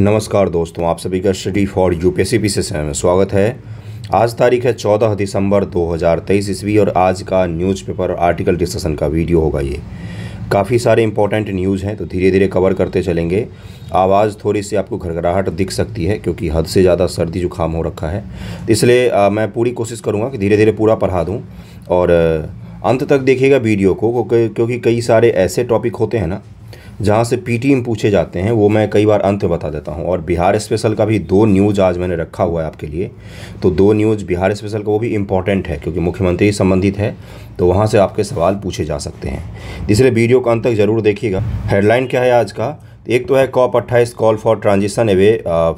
नमस्कार दोस्तों आप सभी का study for UPSC P session में स्वागत है आज तारीख है 14 दिसंबर 2023 ईस्वी और आज का न्यूज़पेपर आर्टिकल डिस्कशन का वीडियो होगा ये काफ़ी सारे इंपॉर्टेंट न्यूज़ हैं तो धीरे धीरे कवर करते चलेंगे आवाज़ थोड़ी सी आपको घरघराहट दिख सकती है क्योंकि हद से ज़्यादा सर्दी जुकाम हो रखा है इसलिए मैं पूरी कोशिश करूँगा कि धीरे धीरे पूरा पढ़ा दूँ और अंत तक देखिएगा वीडियो को क्योंकि कई सारे ऐसे टॉपिक होते हैं ना जहाँ से एम पूछे जाते हैं वो मैं कई बार अंत में बता देता हूँ और बिहार स्पेशल का भी दो न्यूज़ आज मैंने रखा हुआ है आपके लिए तो दो न्यूज़ बिहार स्पेशल का वो भी इम्पॉर्टेंट है क्योंकि मुख्यमंत्री संबंधित है तो वहाँ से आपके सवाल पूछे जा सकते हैं इसलिए वीडियो का अंत तक ज़रूर देखिएगा हेडलाइन क्या है आज का एक तो है कॉप अट्ठाईस call for transition away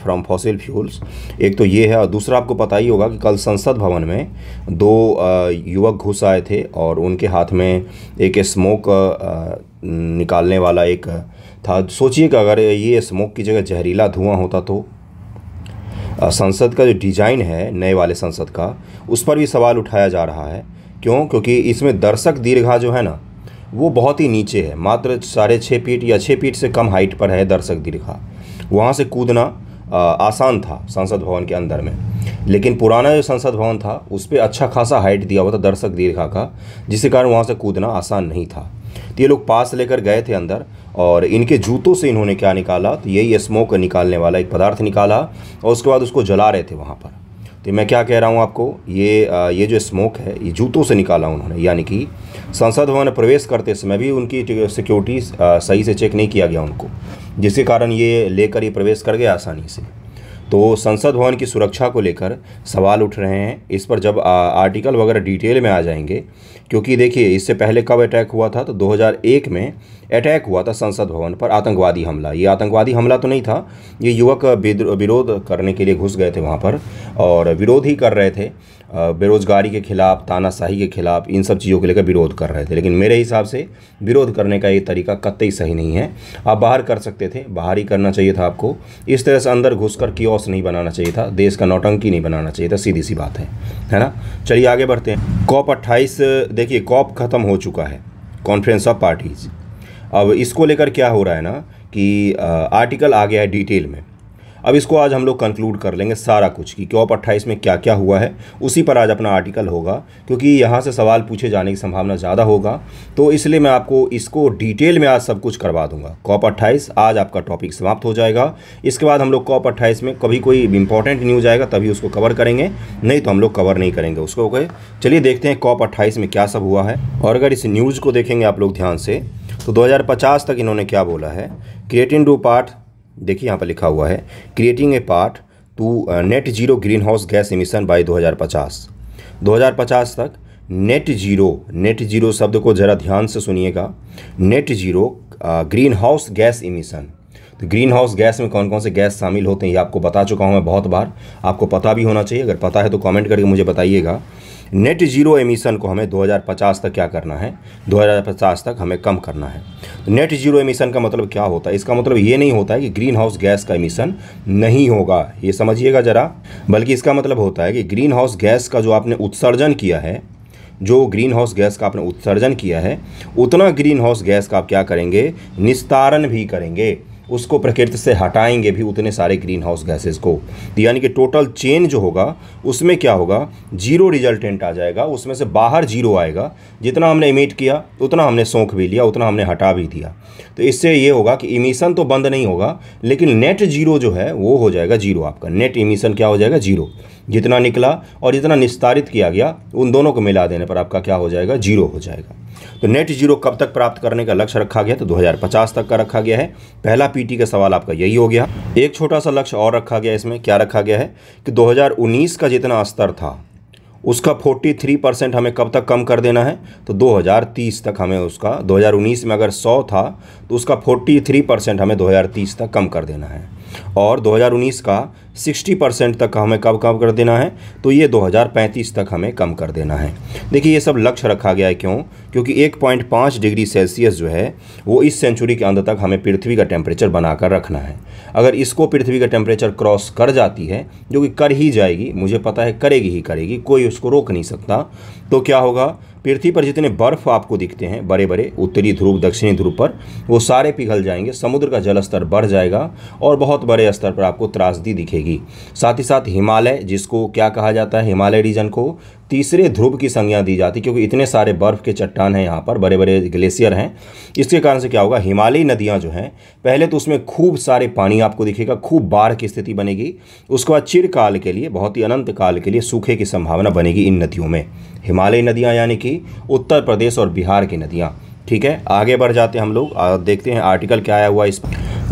from fossil fuels एक तो ये है और दूसरा आपको पता ही होगा कि कल संसद भवन में दो uh, युवक घुस आए थे और उनके हाथ में एक स्मोक uh, निकालने वाला एक था सोचिए कि अगर ये स्मोक की जगह जहरीला धुआं होता तो uh, संसद का जो डिजाइन है नए वाले संसद का उस पर भी सवाल उठाया जा रहा है क्यों क्योंकि इसमें दर्शक दीर्घा जो है ना वो बहुत ही नीचे है मात्र साढ़े छः फीट या छः फीट से कम हाइट पर है दर्शक दीर्घा वहाँ से कूदना आसान था संसद भवन के अंदर में लेकिन पुराना जो संसद भवन था उस पर अच्छा खासा हाइट दिया हुआ था दर्शक दीर्घा का जिसके कारण वहाँ से कूदना आसान नहीं था तो ये लोग पास लेकर गए थे अंदर और इनके जूतों से इन्होंने क्या निकाला तो यही स्मोक निकालने वाला एक पदार्थ निकाला और उसके बाद उसको जला रहे थे वहाँ पर तो मैं क्या कह रहा हूँ आपको ये आ, ये जो स्मोक है ये जूतों से निकाला उन्होंने यानी कि संसद भवन में प्रवेश करते समय भी उनकी सिक्योरिटी सही से चेक नहीं किया गया उनको जिसके कारण ये लेकर ये प्रवेश कर गया आसानी से तो संसद भवन की सुरक्षा को लेकर सवाल उठ रहे हैं इस पर जब आ, आर्टिकल वगैरह डिटेल में आ जाएंगे क्योंकि देखिए इससे पहले कब अटैक हुआ था तो 2001 में अटैक हुआ था संसद भवन पर आतंकवादी हमला ये आतंकवादी हमला तो नहीं था ये युवक विरोध करने के लिए घुस गए थे वहाँ पर और विरोध ही कर रहे थे बेरोज़गारी के खिलाफ तानाशाही के खिलाफ इन सब चीज़ों को लेकर विरोध कर रहे थे लेकिन मेरे हिसाब से विरोध करने का ये तरीका कतई सही नहीं है आप बाहर कर सकते थे बाहर ही करना चाहिए था आपको इस तरह से अंदर घुस कर कियोस नहीं बनाना चाहिए था देश का नौटंकी नहीं बनाना चाहिए था सीधी सी बात है है ना चलिए आगे बढ़ते हैं कॉप अट्ठाईस देखिए कॉप ख़त्म हो चुका है कॉन्फ्रेंस ऑफ पार्टीज़ अब इसको लेकर क्या हो रहा है ना कि आर्टिकल आ गया है डिटेल में अब इसको आज हम लोग कंक्लूड कर लेंगे सारा कुछ कि कॉप अट्ठाईस में क्या क्या हुआ है उसी पर आज अपना आर्टिकल होगा क्योंकि यहाँ से सवाल पूछे जाने की संभावना ज़्यादा होगा तो इसलिए मैं आपको इसको डिटेल में आज सब कुछ करवा दूंगा कॉप अट्ठाईस आज आपका टॉपिक समाप्त हो जाएगा इसके बाद हम लोग कॉप अट्ठाईस में कभी कोई इंपॉर्टेंट न्यूज़ आएगा तभी उसको कवर करेंगे नहीं तो हम लोग कवर नहीं करेंगे उसको ओके चलिए देखते हैं कॉप अट्ठाईस में क्या सब हुआ है और अगर इस न्यूज़ को देखेंगे आप लोग ध्यान से तो 2050 तक इन्होंने क्या बोला है क्रिएटिन डू पार्ट देखिए यहाँ पर लिखा हुआ है creating a part to net zero greenhouse gas emission by 2050 2050 तक नेट जीरो नेट जीरो शब्द को ज़रा ध्यान से सुनिएगा net zero greenhouse gas emission तो ग्रीन हाउस गैस में कौन कौन से गैस शामिल होते हैं ये आपको बता चुका हूँ मैं बहुत बार आपको पता भी होना चाहिए अगर पता है तो कमेंट करके मुझे बताइएगा नेट जीरो एमिशन को हमें 2050 तक क्या करना है 2050 तक हमें कम करना है नेट जीरो एमिशन का मतलब क्या होता है इसका मतलब ये नहीं होता है कि ग्रीन हाउस गैस का एमिशन नहीं होगा ये समझिएगा ज़रा बल्कि इसका मतलब होता है कि ग्रीन हाउस गैस का जो आपने उत्सर्जन किया है जो ग्रीन हाउस गैस का आपने उत्सर्जन किया है उतना ग्रीन हाउस गैस का आप क्या करेंगे निस्तारण भी करेंगे उसको प्रकृति से हटाएंगे भी उतने सारे ग्रीन हाउस गैसेज को तो यानी कि टोटल चेन जो होगा उसमें क्या होगा जीरो रिजल्टेंट आ जाएगा उसमें से बाहर जीरो आएगा जितना हमने इमिट किया उतना हमने सौंख भी लिया उतना हमने हटा भी दिया तो इससे ये होगा कि इमिशन तो बंद नहीं होगा लेकिन नेट जीरो जो है वो हो जाएगा जीरो आपका नेट इमिशन क्या हो जाएगा जीरो जितना निकला और जितना निस्तारित किया गया उन दोनों को मिला देने पर आपका क्या हो जाएगा जीरो हो जाएगा तो नेट जीरो कब तक प्राप्त करने का लक्ष्य रखा गया तो 2050 तक का रखा गया है पहला पीटी का सवाल आपका यही हो गया एक छोटा सा लक्ष्य और रखा गया इसमें क्या रखा गया है कि 2019 का जितना स्तर था उसका 43 परसेंट हमें कब तक कम कर देना है तो 2030 तक हमें उसका 2019 में अगर 100 था तो उसका 43 परसेंट हमें 2030 तक कम कर देना है और 2019 का 60 परसेंट तक हमें कब कम कर देना है तो ये 2035 तक हमें कम कर देना है देखिए ये सब लक्ष्य रखा गया है क्यों क्योंकि 1.5 डिग्री सेल्सियस जो है वो इस सेंचुरी के अंत तक हमें पृथ्वी का टेम्परेचर बनाकर रखना है अगर इसको पृथ्वी का टेम्परेचर क्रॉस कर जाती है जो कि कर ही जाएगी मुझे पता है करेगी ही करेगी कोई उसको रोक नहीं सकता तो क्या होगा पृथ्वी पर जितने बर्फ आपको दिखते हैं बड़े बड़े उत्तरी ध्रुव दक्षिणी ध्रुव पर वो सारे पिघल जाएंगे समुद्र का जल स्तर बढ़ जाएगा और बहुत बड़े स्तर पर आपको त्रासदी दिखेगी साथ ही साथ हिमालय जिसको क्या कहा जाता है हिमालय रीजन को तीसरे ध्रुव की संज्ञा दी जाती क्योंकि इतने सारे बर्फ़ के चट्टान हैं यहाँ पर बड़े बड़े ग्लेशियर हैं इसके कारण से क्या होगा हिमालयी नदियाँ जो हैं पहले तो उसमें खूब सारे पानी आपको दिखेगा खूब बाढ़ की स्थिति बनेगी उसके बाद चिरकाल के लिए बहुत ही अनंत काल के लिए सूखे की संभावना बनेगी इन नदियों में हिमालयी नदियाँ यानी कि उत्तर प्रदेश और बिहार की नदियाँ ठीक है आगे बढ़ जाते हैं हम लोग देखते हैं आर्टिकल क्या आया हुआ इस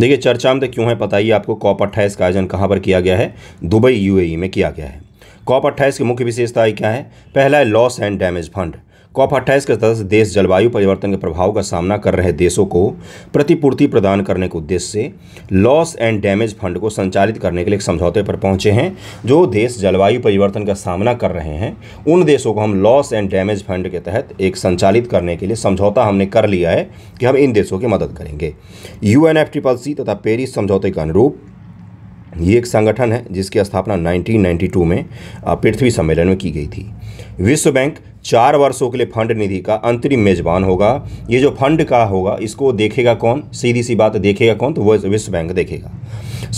देखिए चर्चा में तो क्यों है पता ही आपको कॉप अट्ठाईस का आयोजन कहाँ पर किया गया है दुबई यूएई में किया गया है कॉप अट्ठाईस की मुख्य विशेषताएं क्या है पहला है loss and damage fund COP अट्ठाईस के तहत देश जलवायु परिवर्तन के प्रभाव का सामना कर रहे देशों को प्रतिपूर्ति प्रदान करने के उद्देश्य से लॉस एंड डैमेज फंड को संचालित करने के लिए एक समझौते पर पहुंचे हैं जो देश जलवायु परिवर्तन का सामना कर रहे हैं उन देशों को हम लॉस एंड डैमेज फंड के तहत एक संचालित करने के लिए समझौता हमने कर लिया है कि हम इन देशों की मदद करेंगे यू एन एफ तथा पेरिस समझौते के अनुरूप ये एक संगठन है जिसकी स्थापना 1992 में पृथ्वी सम्मेलन में की गई थी विश्व बैंक चार वर्षों के लिए फंड निधि का अंतरिम मेजबान होगा ये जो फंड का होगा इसको देखेगा कौन सीधी सी बात देखेगा कौन तो वह विश्व बैंक देखेगा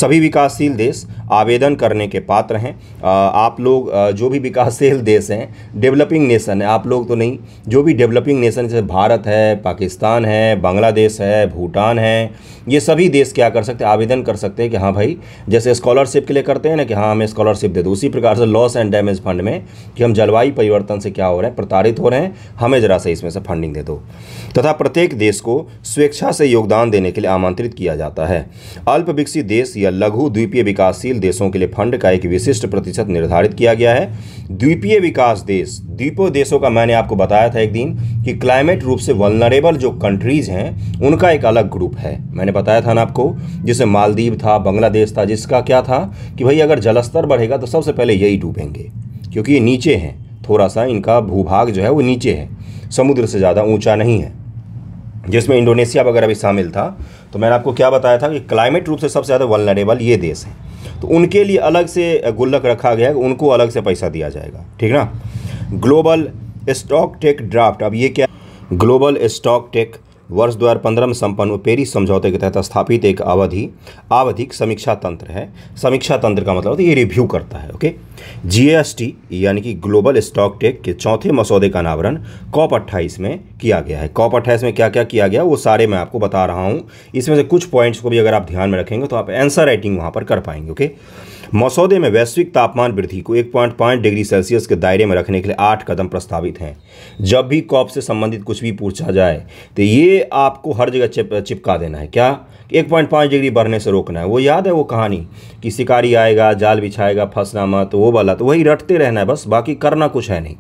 सभी विकासशील देश आवेदन करने के पात्र हैं आप लोग जो भी विकासशील देश हैं डेवलपिंग नेशन है आप लोग तो नहीं जो भी डेवलपिंग नेशन जैसे भारत है पाकिस्तान है बांग्लादेश है भूटान है ये सभी देश क्या कर सकते हैं आवेदन कर सकते हैं कि हाँ भाई जैसे स्कॉलरशिप के लिए करते हैं ना कि हाँ हमें स्कॉलरशिप दे दो उसी प्रकार से लॉस एंड डैमेज फंड में कि हम जलवायु परिवर्तन से क्या हो रहे हैं प्रताड़ित हो रहे हैं हमें जरा से इसमें से फंडिंग दे दो तथा प्रत्येक देश को स्वेच्छा से योगदान देने के लिए आमंत्रित किया जाता है अल्प विकसित देश देश या लघु द्वीपीय विकासशील देशों के लिए फंड का एक विशिष्ट प्रतिशत निर्धारित किया गया है द्वीपीय विकास देश द्वीपों देशों का मैंने आपको बताया था एक दिन कि क्लाइमेट रूप से वलनरेबल जो कंट्रीज हैं उनका एक अलग ग्रुप है मैंने बताया था ना आपको जैसे मालदीव था बांग्लादेश था जिसका क्या था कि भाई अगर जलस्तर बढ़ेगा तो सबसे पहले यही डूबेंगे क्योंकि ये नीचे हैं थोड़ा सा इनका भूभाग जो है वो नीचे है समुद्र से ज़्यादा ऊंचा नहीं है जिसमें इंडोनेशिया वगैरह भी शामिल था तो मैंने आपको क्या बताया था कि क्लाइमेट रूप से सबसे ज़्यादा वलनरेबल ये देश है तो उनके लिए अलग से गुल्लक रखा गया है उनको अलग से पैसा दिया जाएगा ठीक ना ग्लोबल स्टॉक टेक ड्राफ्ट अब ये क्या ग्लोबल स्टॉक टेक वर्ष 2015 में संपन्न पेरिस समझौते के तहत स्थापित एक अवधि आवधिक समीक्षा तंत्र है समीक्षा तंत्र का मतलब ये रिव्यू करता है ओके जीएसटी यानी कि ग्लोबल स्टॉक टेक के चौथे मसौदे का अनावरण कॉप अट्ठाईस में किया गया है कॉप अट्ठाईस में क्या क्या किया गया वो सारे मैं आपको बता रहा हूँ इसमें से कुछ पॉइंट्स को भी अगर आप ध्यान में रखेंगे तो आप एंसर राइटिंग वहाँ पर कर पाएंगे ओके okay? मसौदे में वैश्विक तापमान वृद्धि को 1.5 डिग्री सेल्सियस के दायरे में रखने के लिए आठ कदम प्रस्तावित हैं जब भी कॉप से संबंधित कुछ भी पूछा जाए तो ये आपको हर जगह चिप, चिपका देना है क्या 1.5 डिग्री बढ़ने से रोकना है वो याद है वो कहानी कि शिकारी आएगा जाल बिछाएगा फंसना मत वो वाला तो वही रटते रहना है बस बाकी करना कुछ है नहीं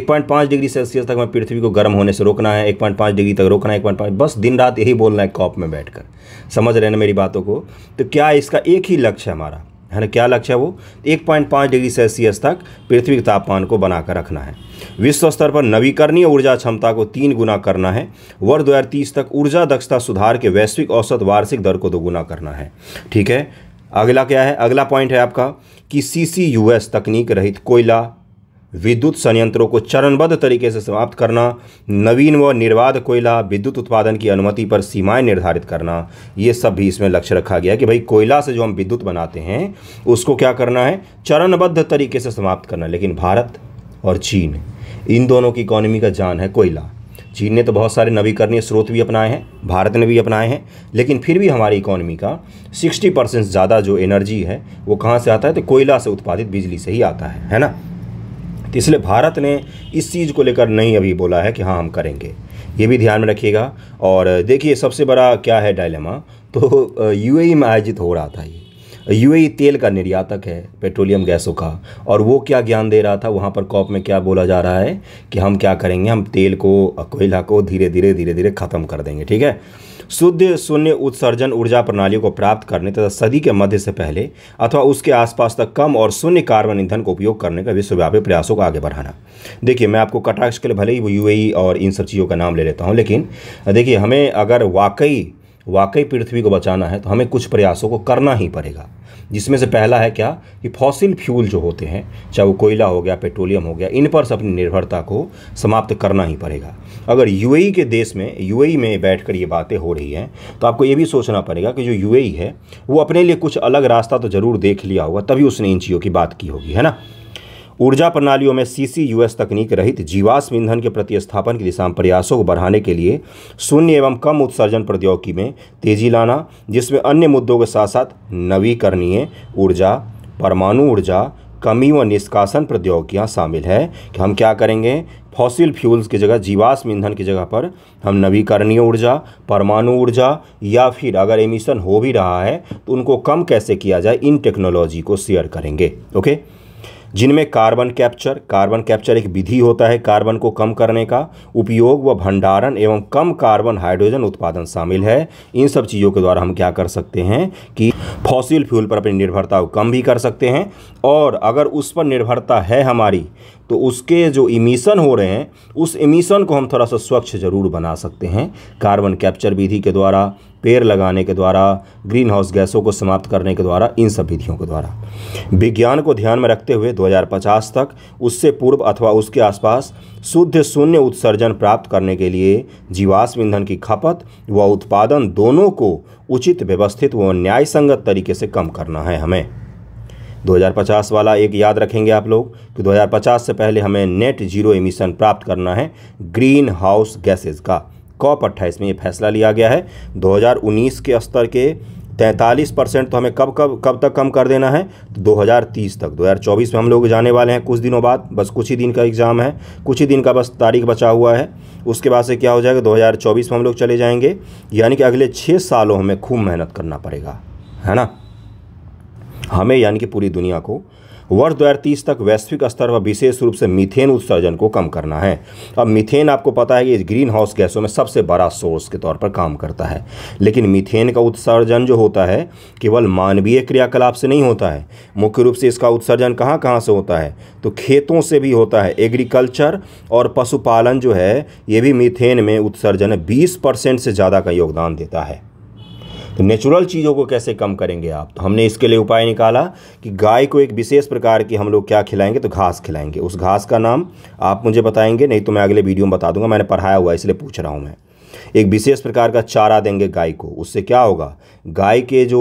1.5 डिग्री सेल्सियस तक हमें पृथ्वी को गर्म होने से रोकना है 1.5 डिग्री तक रोकना है 1.5 बस दिन रात यही बोलना है कॉप में बैठकर समझ रहे ना मेरी बातों को तो क्या इसका एक ही लक्ष्य है हमारा है ना क्या लक्ष्य है वो एक पॉइंट पाँच डिग्री सेल्सियस तक पृथ्वी के तापमान को बनाकर रखना है विश्व स्तर पर नवीकरणीय ऊर्जा क्षमता को तीन गुना करना है वर्ष दो तक ऊर्जा दक्षता सुधार के वैश्विक औसत वार्षिक दर को दोगुना करना है ठीक है अगला क्या है अगला पॉइंट है आपका कि सी तकनीक रहित कोयला विद्युत संयंत्रों को चरणबद्ध तरीके से समाप्त करना नवीन व निर्वाध कोयला विद्युत उत्पादन की अनुमति पर सीमाएं निर्धारित करना ये सब भी इसमें लक्ष्य रखा गया कि भाई कोयला से जो हम विद्युत बनाते हैं उसको क्या करना है चरणबद्ध तरीके से समाप्त करना लेकिन भारत और चीन इन दोनों की इकोनॉमी का जान है कोयला चीन ने तो बहुत सारे नवीकरणीय स्रोत भी अपनाए हैं भारत ने भी अपनाए हैं लेकिन फिर भी हमारी इकोनॉमी का 60 परसेंट ज़्यादा जो एनर्जी है वो कहाँ से आता है तो कोयला से उत्पादित बिजली से ही आता है है ना तो इसलिए भारत ने इस चीज़ को लेकर नहीं अभी बोला है कि हाँ हम करेंगे ये भी ध्यान में रखिएगा और देखिए सबसे बड़ा क्या है डायलेमा तो यूएई e में आयोजित हो रहा था ये यूएई e तेल का निर्यातक है पेट्रोलियम गैसों का और वो क्या ज्ञान दे रहा था वहाँ पर कॉप में क्या बोला जा रहा है कि हम क्या करेंगे हम तेल को कोयला को धीरे धीरे धीरे धीरे ख़त्म कर देंगे ठीक है शुद्ध शून्य उत्सर्जन ऊर्जा प्रणाली को प्राप्त करने तथा सदी के मध्य से पहले अथवा उसके आसपास तक कम और शून्य कार्बन ईंधन का उपयोग करने का विश्वव्यापी प्रयासों को आगे बढ़ाना देखिए मैं आपको कटाक्ष के लिए भले ही वो यूएई e और इन सब चीज़ों का नाम ले लेता हूँ लेकिन देखिए हमें अगर वाकई वाकई पृथ्वी को बचाना है तो हमें कुछ प्रयासों को करना ही पड़ेगा जिसमें से पहला है क्या कि फॉसिल फ्यूल जो होते हैं चाहे वो कोयला हो गया पेट्रोलियम हो गया इन पर अपनी निर्भरता को समाप्त करना ही पड़ेगा अगर यूएई e के देश में यूएई e में बैठकर ये बातें हो रही हैं तो आपको ये भी सोचना पड़ेगा कि जो यूएई e है वो अपने लिए कुछ अलग रास्ता तो ज़रूर देख लिया होगा तभी उसने इन चीज़ों की बात की होगी है ना ऊर्जा प्रणालियों में सीसीयूएस तकनीक रहित जीवाश्म ईंधन के प्रतिस्थापन की दिशा में प्रयासों को बढ़ाने के लिए शून्य एवं कम उत्सर्जन प्रौद्योगिकी में तेजी लाना जिसमें अन्य मुद्दों के साथ साथ नवीकरणीय ऊर्जा परमाणु ऊर्जा कमी व निष्कासन प्रौद्योगिकियाँ शामिल है कि हम क्या करेंगे फॉसिल फ्यूल्स की जगह जीवाश्म ईंधन की जगह पर हम नवीकरणीय ऊर्जा परमाणु ऊर्जा या फिर अगर एमिशन हो भी रहा है तो उनको कम कैसे किया जाए इन टेक्नोलॉजी को शेयर करेंगे ओके जिनमें कार्बन कैप्चर कार्बन कैप्चर एक विधि होता है कार्बन को कम करने का उपयोग व भंडारण एवं कम कार्बन हाइड्रोजन उत्पादन शामिल है इन सब चीज़ों के द्वारा हम क्या कर सकते हैं कि फॉसिल फ्यूल पर अपनी निर्भरता को कम भी कर सकते हैं और अगर उस पर निर्भरता है हमारी तो उसके जो इमीशन हो रहे हैं उस इमीशन को हम थोड़ा सा स्वच्छ जरूर बना सकते हैं कार्बन कैप्चर विधि के द्वारा पेड़ लगाने के द्वारा ग्रीन हाउस गैसों को समाप्त करने के द्वारा इन सब विधियों के द्वारा विज्ञान को ध्यान में रखते हुए 2050 तक उससे पूर्व अथवा उसके आसपास शुद्ध शून्य उत्सर्जन प्राप्त करने के लिए जीवाश्म ईंधन की खपत व उत्पादन दोनों को उचित व्यवस्थित व न्याय तरीके से कम करना है हमें 2050 वाला एक याद रखेंगे आप लोग कि 2050 से पहले हमें नेट जीरो एमिशन प्राप्त करना है ग्रीन हाउस गैसेज का कॉप अट्ठाईस में ये फैसला लिया गया है 2019 के स्तर के तैंतालीस परसेंट तो हमें कब कब कब तक कम कर देना है तो 2030 तक 2024 में हम लोग जाने वाले हैं कुछ दिनों बाद बस कुछ ही दिन का एग्ज़ाम है कुछ ही दिन का बस तारीख बचा हुआ है उसके बाद से क्या हो जाएगा 2024 में हम लोग चले जाएंगे यानी कि अगले छः सालों हमें खूब मेहनत करना पड़ेगा है ना हमें यानी कि पूरी दुनिया को वर्ष दो तक वैश्विक स्तर पर विशेष रूप से मीथेन उत्सर्जन को कम करना है अब मीथेन आपको पता है कि ग्रीन हाउस गैसों में सबसे बड़ा सोर्स के तौर पर काम करता है लेकिन मीथेन का उत्सर्जन जो होता है केवल मानवीय क्रियाकलाप से नहीं होता है मुख्य रूप से इसका उत्सर्जन कहाँ कहाँ से होता है तो खेतों से भी होता है एग्रीकल्चर और पशुपालन जो है ये भी मीथेन में उत्सर्जन बीस परसेंट से ज़्यादा का योगदान देता है तो नेचुरल चीज़ों को कैसे कम करेंगे आप तो हमने इसके लिए उपाय निकाला कि गाय को एक विशेष प्रकार की हम लोग क्या खिलाएंगे तो घास खिलाएंगे उस घास का नाम आप मुझे बताएंगे नहीं तो मैं अगले वीडियो में बता दूंगा मैंने पढ़ाया हुआ इसलिए पूछ रहा हूँ मैं एक विशेष प्रकार का चारा देंगे गाय को उससे क्या होगा गाय के जो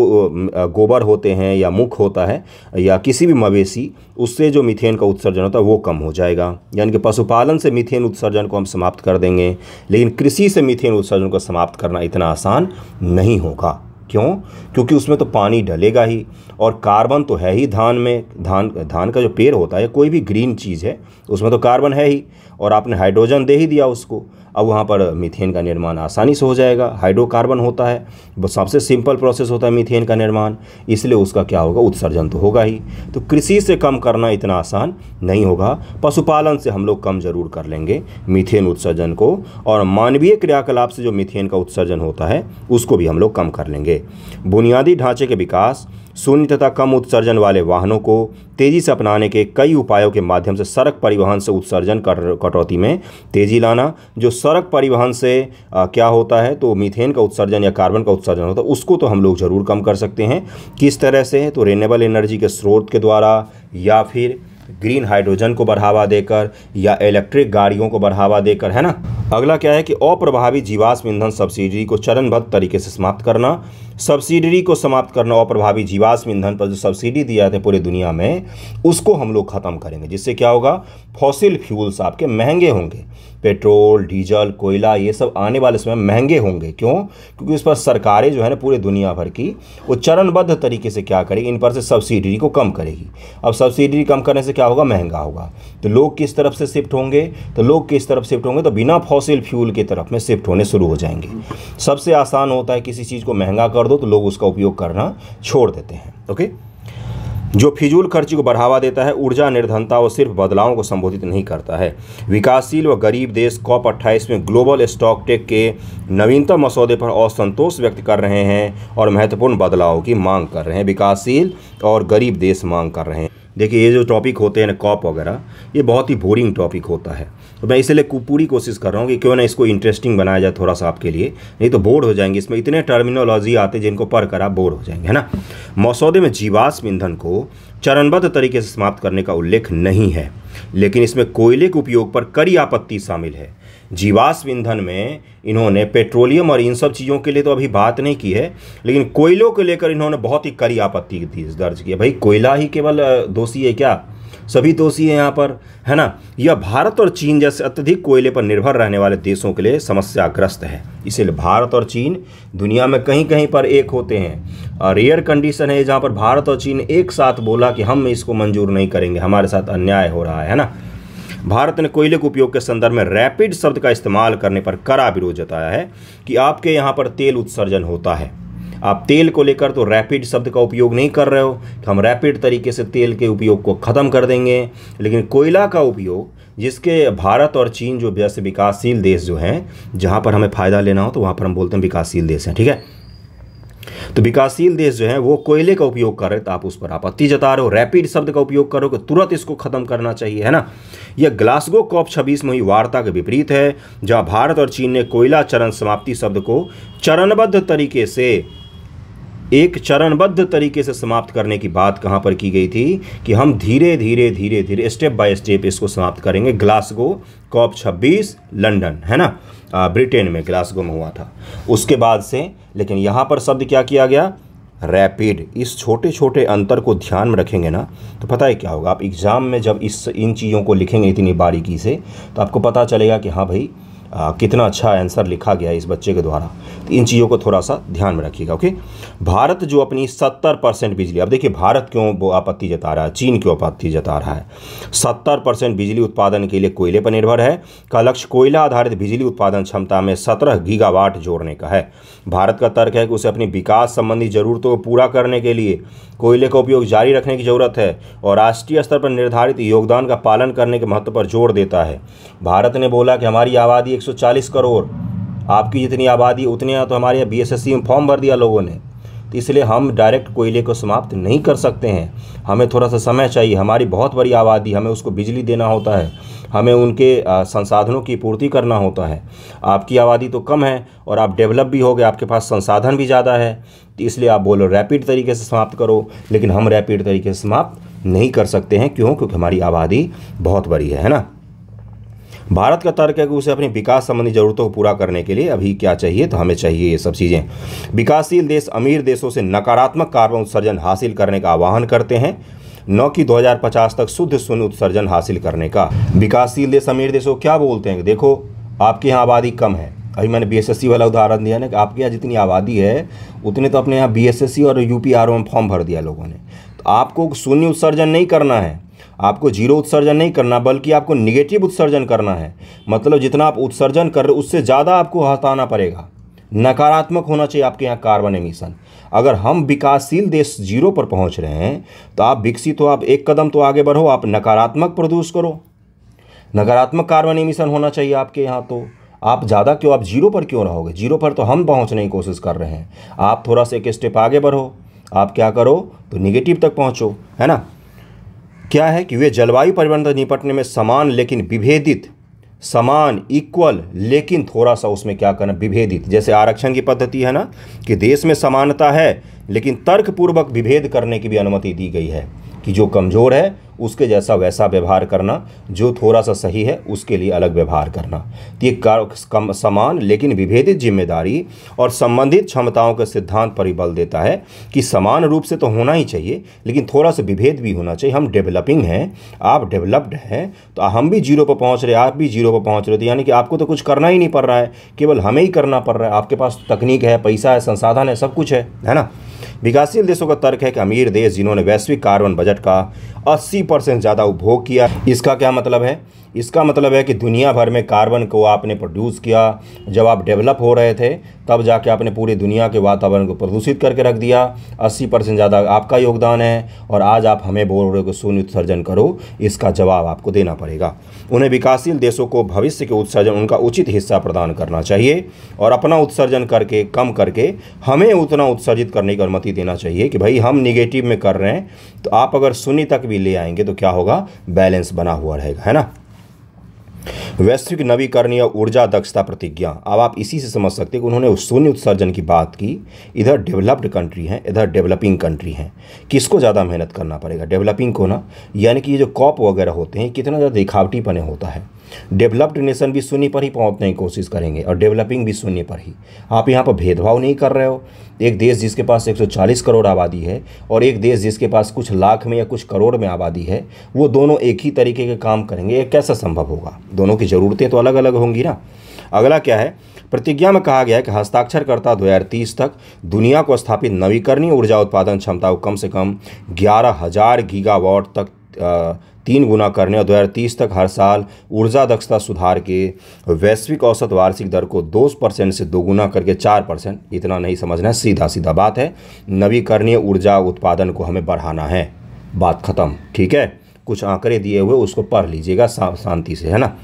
गोबर होते हैं या मुख होता है या किसी भी मवेशी उससे जो मिथेन का उत्सर्जन होता है वो कम हो जाएगा यानी कि पशुपालन से मिथेन उत्सर्जन को हम समाप्त कर देंगे लेकिन कृषि से मिथेन उत्सर्जन को समाप्त करना इतना आसान नहीं होगा क्यों क्योंकि उसमें तो पानी डलेगा ही और कार्बन तो है ही धान में धान धान का जो पेड़ होता है कोई भी ग्रीन चीज़ है उसमें तो कार्बन है ही और आपने हाइड्रोजन दे ही दिया उसको अब वहाँ पर मीथेन का निर्माण आसानी से हो जाएगा हाइड्रोकार्बन होता है सबसे सिंपल प्रोसेस होता है मीथेन का निर्माण इसलिए उसका क्या होगा उत्सर्जन तो होगा ही तो कृषि से कम करना इतना आसान नहीं होगा पशुपालन से हम लोग कम जरूर कर लेंगे मीथेन उत्सर्जन को और मानवीय क्रियाकलाप से जो मीथेन का उत्सर्जन होता है उसको भी हम लोग कम कर लेंगे बुनियादी ढांचे के विकास शून्य तथा कम उत्सर्जन वाले वाहनों को तेज़ी से अपनाने के कई उपायों के माध्यम से सड़क परिवहन से उत्सर्जन कटौती में तेज़ी लाना जो सड़क परिवहन से आ, क्या होता है तो मीथेन का उत्सर्जन या कार्बन का उत्सर्जन होता है उसको तो हम लोग ज़रूर कम कर सकते हैं किस तरह से तो रेनेबल एनर्जी के स्रोत के द्वारा या फिर ग्रीन हाइड्रोजन को बढ़ावा देकर या इलेक्ट्रिक गाड़ियों को बढ़ावा देकर है ना अगला क्या है कि अप्रभावी जीवाश्म ईंधन सब्सिडी को चरणबद्ध तरीके से समाप्त करना सब्सिडरी को समाप्त करना और प्रभावी जीवाश्म ईंधन पर जो सब्सिडी दिया जाते पूरे दुनिया में उसको हम लोग ख़त्म करेंगे जिससे क्या होगा फॉसिल फ्यूल्स आपके महंगे होंगे पेट्रोल डीजल कोयला ये सब आने वाले समय महंगे होंगे क्यों क्योंकि इस पर सरकारें जो है ना पूरे दुनिया भर की वो चरणबद्ध तरीके से क्या करेगी इन पर से सब्सिडी को कम करेगी अब सब्सिडी कम करने से क्या होगा महंगा होगा तो लोग किस तरफ से शिफ्ट होंगे तो लोग किस तरफ शिफ्ट होंगे तो बिना फॉसिल फ्यूल की तरफ में शिफ्ट होने शुरू हो जाएंगे सबसे आसान होता है किसी चीज़ को महंगा कर कर दो तो लोग उसका उपयोग करना छोड़ देते हैं ओके जो फिजूल खर्ची को बढ़ावा देता है ऊर्जा निर्धनता और सिर्फ बदलावों को संबोधित नहीं करता है विकासशील व गरीब देश कॉप अट्ठाईस में ग्लोबल स्टॉक टेक के नवीनतम मसौदे पर असंतोष व्यक्त कर रहे हैं और महत्वपूर्ण बदलाव की मांग कर रहे हैं विकासशील और गरीब देश मांग कर रहे हैं देखिए ये जो टॉपिक होते हैं ना कॉप वगैरह ये बहुत ही बोरिंग टॉपिक होता है तो मैं इसलिए पूरी कोशिश कर रहा हूँ कि क्यों ना इसको इंटरेस्टिंग बनाया जाए थोड़ा सा आपके लिए नहीं तो बोर हो जाएंगे इसमें इतने टर्मिनोलॉजी आते जिनको पढ़ कर आप बोर हो जाएंगे है ना मसौदे में जीवाश्म ईंधन को चरणबद्ध तरीके से समाप्त करने का उल्लेख नहीं है लेकिन इसमें कोयले के उपयोग पर कड़ी आपत्ति शामिल है जीवाश्म ईंधन में इन्होंने पेट्रोलियम और इन सब चीज़ों के लिए तो अभी बात नहीं की है लेकिन कोयलों को लेकर इन्होंने बहुत ही कड़ी आपत्ति दर्ज की है भाई कोयला ही केवल दोषी है क्या सभी दोषी हैं यहाँ पर है ना यह भारत और चीन जैसे अत्यधिक कोयले पर निर्भर रहने वाले देशों के लिए समस्याग्रस्त है इसीलिए भारत और चीन दुनिया में कहीं कहीं पर एक होते हैं और रेयर कंडीशन है जहाँ पर भारत और चीन एक साथ बोला कि हम इसको मंजूर नहीं करेंगे हमारे साथ अन्याय हो रहा है, है ना भारत ने कोयले के उपयोग के संदर्भ में रैपिड शब्द का इस्तेमाल करने पर कड़ा विरोध जताया है कि आपके यहाँ पर तेल उत्सर्जन होता है आप तेल को लेकर तो रैपिड शब्द का उपयोग नहीं कर रहे हो तो हम रैपिड तरीके से तेल के उपयोग को ख़त्म कर देंगे लेकिन कोयला का उपयोग जिसके भारत और चीन जो जैसे विकासशील देश जो हैं जहाँ पर हमें फ़ायदा लेना हो तो वहाँ पर हम बोलते हैं विकासशील देश हैं ठीक है तो विकासशील देश जो है वो कोयले का उपयोग कर रहे तो आप उस पर आपत्ति जता रहे हो रैपिड शब्द का उपयोग करो कि तुरंत इसको खत्म करना चाहिए है ना यह ग्लासगो कॉप छब्बीस में हुई वार्ता के विपरीत है जहां भारत और चीन ने कोयला चरण समाप्ति शब्द को चरणबद्ध तरीके से एक चरणबद्ध तरीके से समाप्त करने की बात कहाँ पर की गई थी कि हम धीरे धीरे धीरे धीरे स्टेप बाय स्टेप इसको समाप्त करेंगे ग्लासगो कॉप 26 लंदन है ना ब्रिटेन में ग्लासगो में हुआ था उसके बाद से लेकिन यहाँ पर शब्द क्या किया गया रैपिड इस छोटे छोटे अंतर को ध्यान में रखेंगे ना तो पता है क्या होगा आप एग्ज़ाम में जब इस इन चीज़ों को लिखेंगे इतनी बारीकी से तो आपको पता चलेगा कि हाँ भाई आ, कितना अच्छा आंसर लिखा गया है इस बच्चे के द्वारा तो इन चीज़ों को थोड़ा सा ध्यान में रखिएगा ओके भारत जो अपनी सत्तर परसेंट बिजली अब देखिए भारत क्यों वो आपत्ति जता रहा है चीन क्यों आपत्ति जता रहा है सत्तर परसेंट बिजली उत्पादन के लिए कोयले पर निर्भर है का लक्ष्य कोयला आधारित बिजली उत्पादन क्षमता में सत्रह गीगावाट जोड़ने का है भारत का तर्क है कि उसे अपनी विकास संबंधी जरूरतों को पूरा करने के लिए कोयले का उपयोग जारी रखने की जरूरत है और राष्ट्रीय स्तर पर निर्धारित योगदान का पालन करने के महत्व पर जोर देता है भारत ने बोला कि हमारी आबादी एक 140 करोड़ आपकी जितनी आबादी उतने तो हमारे यहाँ बी में फॉर्म भर दिया लोगों ने तो इसलिए हम डायरेक्ट कोयले को समाप्त नहीं कर सकते हैं हमें थोड़ा सा समय चाहिए हमारी बहुत बड़ी आबादी हमें उसको बिजली देना होता है हमें उनके संसाधनों की पूर्ति करना होता है आपकी आबादी तो कम है और आप डेवलप भी हो गए आपके पास संसाधन भी ज़्यादा है तो इसलिए आप बोलो रैपिड तरीके से समाप्त करो लेकिन हम रैपिड तरीके से समाप्त नहीं कर सकते हैं क्यों क्योंकि हमारी आबादी बहुत बड़ी है ना भारत का तर्क है कि उसे अपनी विकास संबंधी ज़रूरतों को पूरा करने के लिए अभी क्या चाहिए तो हमें चाहिए ये सब चीज़ें विकासशील देश अमीर देशों से नकारात्मक कार्बन उत्सर्जन हासिल करने का आह्वान करते हैं नौ की 2050 तक शुद्ध शून्य उत्सर्जन हासिल करने का विकासशील देश अमीर देशों क्या बोलते हैं देखो आपके यहाँ आबादी कम है अभी मैंने बीएसएससी वाला उदाहरण दिया ना कि आपके यहाँ जितनी आबादी है उतने तो अपने यहाँ बीएसएससी और यूपीआरओ में फॉर्म भर दिया लोगों ने तो आपको शून्य उत्सर्जन नहीं करना है आपको जीरो उत्सर्जन नहीं करना बल्कि आपको निगेटिव उत्सर्जन करना है मतलब जितना आप उत्सर्जन कर रहे उससे ज़्यादा आपको हटाना पड़ेगा नकारात्मक होना चाहिए आपके यहाँ कार्बन एमिशन अगर हम विकासशील देश जीरो पर पहुँच रहे हैं तो आप विकसित हो आप एक कदम तो आगे बढ़ो आप नकारात्मक प्रोड्यूस करो नकारात्मक कार्बन एमिशन होना चाहिए आपके यहाँ तो आप ज़्यादा क्यों आप जीरो पर क्यों रहोगे जीरो पर तो हम पहुँचने की कोशिश कर रहे हैं आप थोड़ा सा एक स्टेप आगे बढ़ो आप क्या करो तो निगेटिव तक पहुँचो है ना क्या है कि वे जलवायु परिवर्तन निपटने में समान लेकिन विभेदित समान इक्वल लेकिन थोड़ा सा उसमें क्या करना विभेदित जैसे आरक्षण की पद्धति है ना कि देश में समानता है लेकिन तर्कपूर्वक विभेद करने की भी अनुमति दी गई है कि जो कमज़ोर है उसके जैसा वैसा व्यवहार करना जो थोड़ा सा सही है उसके लिए अलग व्यवहार करना तो ये समान लेकिन विभेदित जिम्मेदारी और संबंधित क्षमताओं के सिद्धांत पर ही बल देता है कि समान रूप से तो होना ही चाहिए लेकिन थोड़ा सा विभेद भी होना चाहिए हम डेवलपिंग हैं आप डेवलप्ड हैं तो हम भी जीरो पर पहुँच रहे आप भी जीरो पर पहुँच रहे थे तो यानी कि आपको तो कुछ करना ही नहीं पड़ रहा है केवल हमें ही करना पड़ रहा है आपके पास तो तकनीक है पैसा है संसाधन है सब कुछ है है ना विकासशील देशों का तर्क है कि अमीर देश जिन्होंने वैश्विक कार्बन बजट का अस्सी परसेंट ज़्यादा उपभोग किया इसका क्या मतलब है इसका मतलब है कि दुनिया भर में कार्बन को आपने प्रोड्यूस किया जब आप डेवलप हो रहे थे तब जाके आपने पूरी दुनिया के वातावरण को प्रदूषित करके रख दिया 80 परसेंट ज़्यादा आपका योगदान है और आज आप हमें बोल रहे हो कि शून्य उत्सर्जन करो इसका जवाब आपको देना पड़ेगा उन्हें विकासशील देशों को भविष्य के उत्सर्जन उनका उचित हिस्सा प्रदान करना चाहिए और अपना उत्सर्जन करके कम करके हमें उतना उत्सर्जित करने की अनुमति देना चाहिए कि भाई हम निगेटिव में कर रहे हैं तो आप अगर शून्य तक भी ले आएंगे तो क्या होगा बैलेंस बना हुआ रहेगा है ना वैश्विक नवीकरणीय ऊर्जा दक्षता प्रतिज्ञा अब आप इसी से समझ सकते कि उन्होंने शून्य उत्सर्जन की बात की इधर डेवलप्ड कंट्री हैं इधर डेवलपिंग कंट्री हैं किसको ज़्यादा मेहनत करना पड़ेगा डेवलपिंग को ना यानी कि ये जो कॉप वगैरह होते हैं कितना ज़्यादा दिखावटीपने होता है डेवलप्ड नेशन भी शून्य पर ही पहुँचने की कोशिश करेंगे और डेवलपिंग भी शून्य पर ही आप यहाँ पर भेदभाव नहीं कर रहे हो एक देश जिसके पास 140 करोड़ आबादी है और एक देश जिसके पास कुछ लाख में या कुछ करोड़ में आबादी है वो दोनों एक ही तरीके के काम करेंगे ये कैसा संभव होगा दोनों की ज़रूरतें तो अलग अलग होंगी ना अगला क्या है प्रतिज्ञा में कहा गया है कि हस्ताक्षरकर्ता 2030 तक दुनिया को स्थापित नवीकरणीय ऊर्जा उत्पादन क्षमता को कम से कम ग्यारह हज़ार गीगावाट तक तीन गुना करने और तीस तक हर साल ऊर्जा दक्षता सुधार के वैश्विक औसत वार्षिक दर को दो परसेंट से दोगुना करके चार परसेंट इतना नहीं समझना है सीधा सीधा बात है नवीकरणीय ऊर्जा उत्पादन को हमें बढ़ाना है बात खत्म ठीक है कुछ आंकड़े दिए हुए उसको पढ़ लीजिएगा शांति से है ना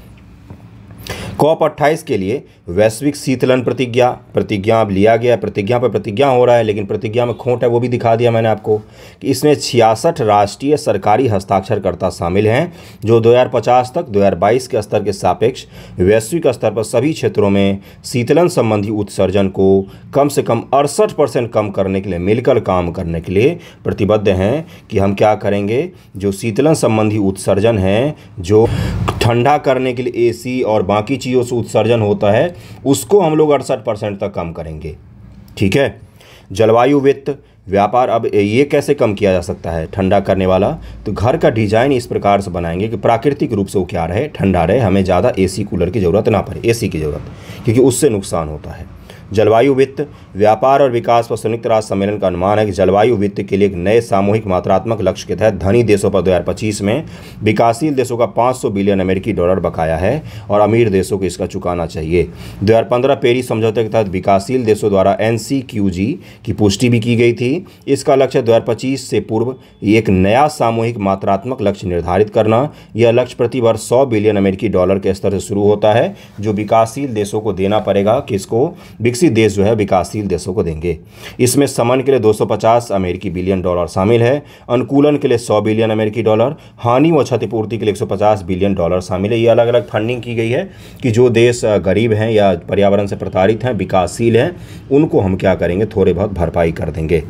कॉप अट्ठाईस के लिए वैश्विक शीतलन प्रतिज्ञा प्रतिज्ञा अब लिया गया प्रतिज्ञा पर प्रतिज्ञा हो रहा है लेकिन प्रतिज्ञा में खोट है वो भी दिखा दिया मैंने आपको कि इसमें छियासठ राष्ट्रीय सरकारी हस्ताक्षरकर्ता शामिल हैं जो 2050 तक 2022 के स्तर के सापेक्ष वैश्विक स्तर पर सभी क्षेत्रों में शीतलन संबंधी उत्सर्जन को कम से कम अड़सठ परसेंट कम करने के लिए मिलकर काम करने के लिए प्रतिबद्ध हैं कि हम क्या करेंगे जो शीतलन संबंधी उत्सर्जन हैं जो ठंडा करने के लिए एसी और बाकी चीज़ सी ओ उत्सर्जन होता है उसको हम लोग अड़सठ परसेंट तक कम करेंगे ठीक है जलवायु वित्त व्यापार अब ये कैसे कम किया जा सकता है ठंडा करने वाला तो घर का डिजाइन इस प्रकार से बनाएंगे कि प्राकृतिक रूप से वो क्या रहे ठंडा रहे हमें ज़्यादा एसी कूलर की ज़रूरत ना पड़े एसी की ज़रूरत क्योंकि उससे नुकसान होता है जलवायु वित्त व्यापार और विकास पर संयुक्त राष्ट्र सम्मेलन का अनुमान है कि जलवायु वित्त के लिए एक नए सामूहिक मात्रात्मक लक्ष्य के तहत धनी देशों पर दो में विकासशील देशों का 500 बिलियन अमेरिकी डॉलर बकाया है और अमीर देशों को इसका चुकाना चाहिए दो पेरिस समझौते के तहत विकासशील देशों द्वारा एन की पुष्टि भी की गई थी इसका लक्ष्य दो से पूर्व एक नया सामूहिक मात्रात्मक लक्ष्य निर्धारित करना यह लक्ष्य प्रति वर्ष सौ बिलियन अमेरिकी डॉलर के स्तर से शुरू होता है जो विकासशील देशों को देना पड़ेगा किसको विकसित देश जो है विकासशील देशों को देंगे इसमें समन के लिए 250 अमेरिकी बिलियन डॉलर शामिल है अनुकूलन के लिए 100 बिलियन अमेरिकी डॉलर हानि व क्षतिपूर्ति के लिए 150 बिलियन डॉलर शामिल है ये अलग अलग फंडिंग की गई है कि जो देश गरीब हैं या पर्यावरण से प्रताड़ित हैं विकासशील हैं उनको हम क्या करेंगे थोड़े बहुत भरपाई कर देंगे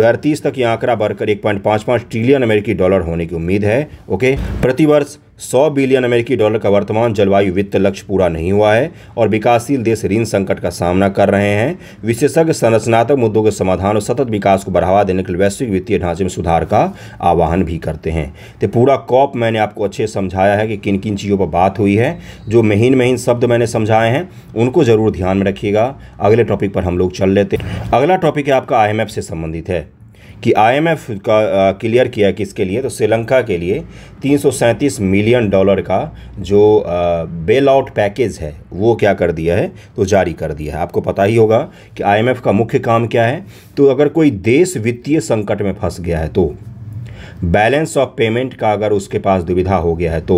दो तक ये आंकड़ा बढ़कर एक ट्रिलियन अमेरिकी डॉलर होने की उम्मीद है ओके प्रतिवर्ष सौ बिलियन अमेरिकी डॉलर का वर्तमान जलवायु वित्त लक्ष्य पूरा नहीं हुआ है और विकासशील देश ऋण संकट का सामना कर रहे हैं विशेषज्ञ संरचनात्मक मुद्दों के समाधान और सतत विकास को बढ़ावा देने के लिए वैश्विक वित्तीय ढांचे में सुधार का आह्वान भी करते हैं तो पूरा कॉप मैंने आपको अच्छे समझाया है कि किन किन चीज़ों पर बात हुई है जो महीन महीन शब्द मैंने समझाए हैं उनको ज़रूर ध्यान में रखिएगा अगले टॉपिक पर हम लोग चल लेते हैं अगला टॉपिक है आपका आई से संबंधित है कि आईएमएफ का क्लियर किया है किसके लिए तो श्रीलंका के लिए तीन मिलियन डॉलर का जो बेल आउट पैकेज है वो क्या कर दिया है तो जारी कर दिया है आपको पता ही होगा कि आईएमएफ का मुख्य काम क्या है तो अगर कोई देश वित्तीय संकट में फंस गया है तो बैलेंस ऑफ पेमेंट का अगर उसके पास दुविधा हो गया है तो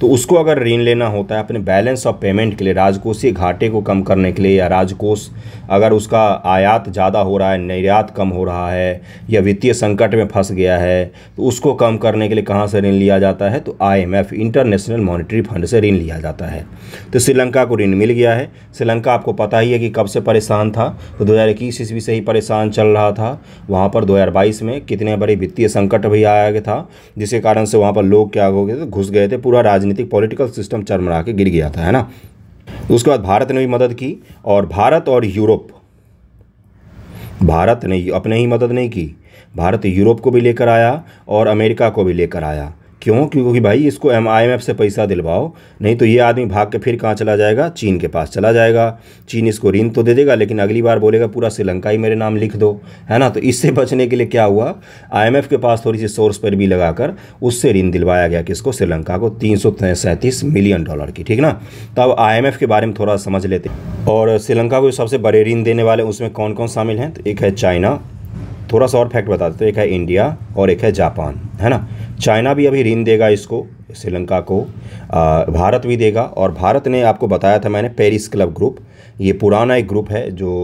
तो उसको अगर ऋण लेना होता है अपने बैलेंस ऑफ पेमेंट के लिए राजकोषीय घाटे को कम करने के लिए या राजकोष अगर उसका आयात ज़्यादा हो रहा है निर्यात कम हो रहा है या वित्तीय संकट में फंस गया है तो उसको कम करने के लिए कहाँ से ऋण लिया जाता है तो आई इंटरनेशनल मॉनिटरी फंड से ऋण लिया जाता है तो श्रीलंका को ऋण मिल गया है श्रीलंका आपको पता ही है कि कब से परेशान था तो दो हज़ार ईस्वी से ही परेशान चल रहा था वहाँ पर दो में कितने बड़े वित्तीय संकट भी आया लगाया गया था जिसके कारण से वहाँ पर लोग क्या हो गए थे घुस गए थे पूरा राजनीतिक पॉलिटिकल सिस्टम चरमरा के गिर गया था है ना उसके बाद भारत ने भी मदद की और भारत और यूरोप भारत ने अपने ही मदद नहीं की भारत यूरोप को भी लेकर आया और अमेरिका को भी लेकर आया क्यों क्योंकि भाई इसको एम आई एम एफ से पैसा दिलवाओ नहीं तो ये आदमी भाग के फिर कहाँ चला जाएगा चीन के पास चला जाएगा चीन इसको ऋण तो दे देगा लेकिन अगली बार बोलेगा पूरा श्रीलंका ही मेरे नाम लिख दो है ना तो इससे बचने के लिए क्या हुआ आई एम एफ के पास थोड़ी सी सोर्स पर भी लगाकर उससे ऋण दिलवाया गया किसको श्रीलंका को तीन सौ सैंतीस मिलियन डॉलर की ठीक ना तो अब आई एम एफ के बारे में थोड़ा समझ लेते और श्रीलंका को सबसे बड़े ऋण देने वाले उसमें कौन कौन शामिल हैं तो एक है चाइना थोड़ा सा और फैक्ट बता देते एक है इंडिया और एक है जापान है ना चाइना भी अभी ऋण देगा इसको श्रीलंका को आ, भारत भी देगा और भारत ने आपको बताया था मैंने पेरिस क्लब ग्रुप ये पुराना एक ग्रुप है जो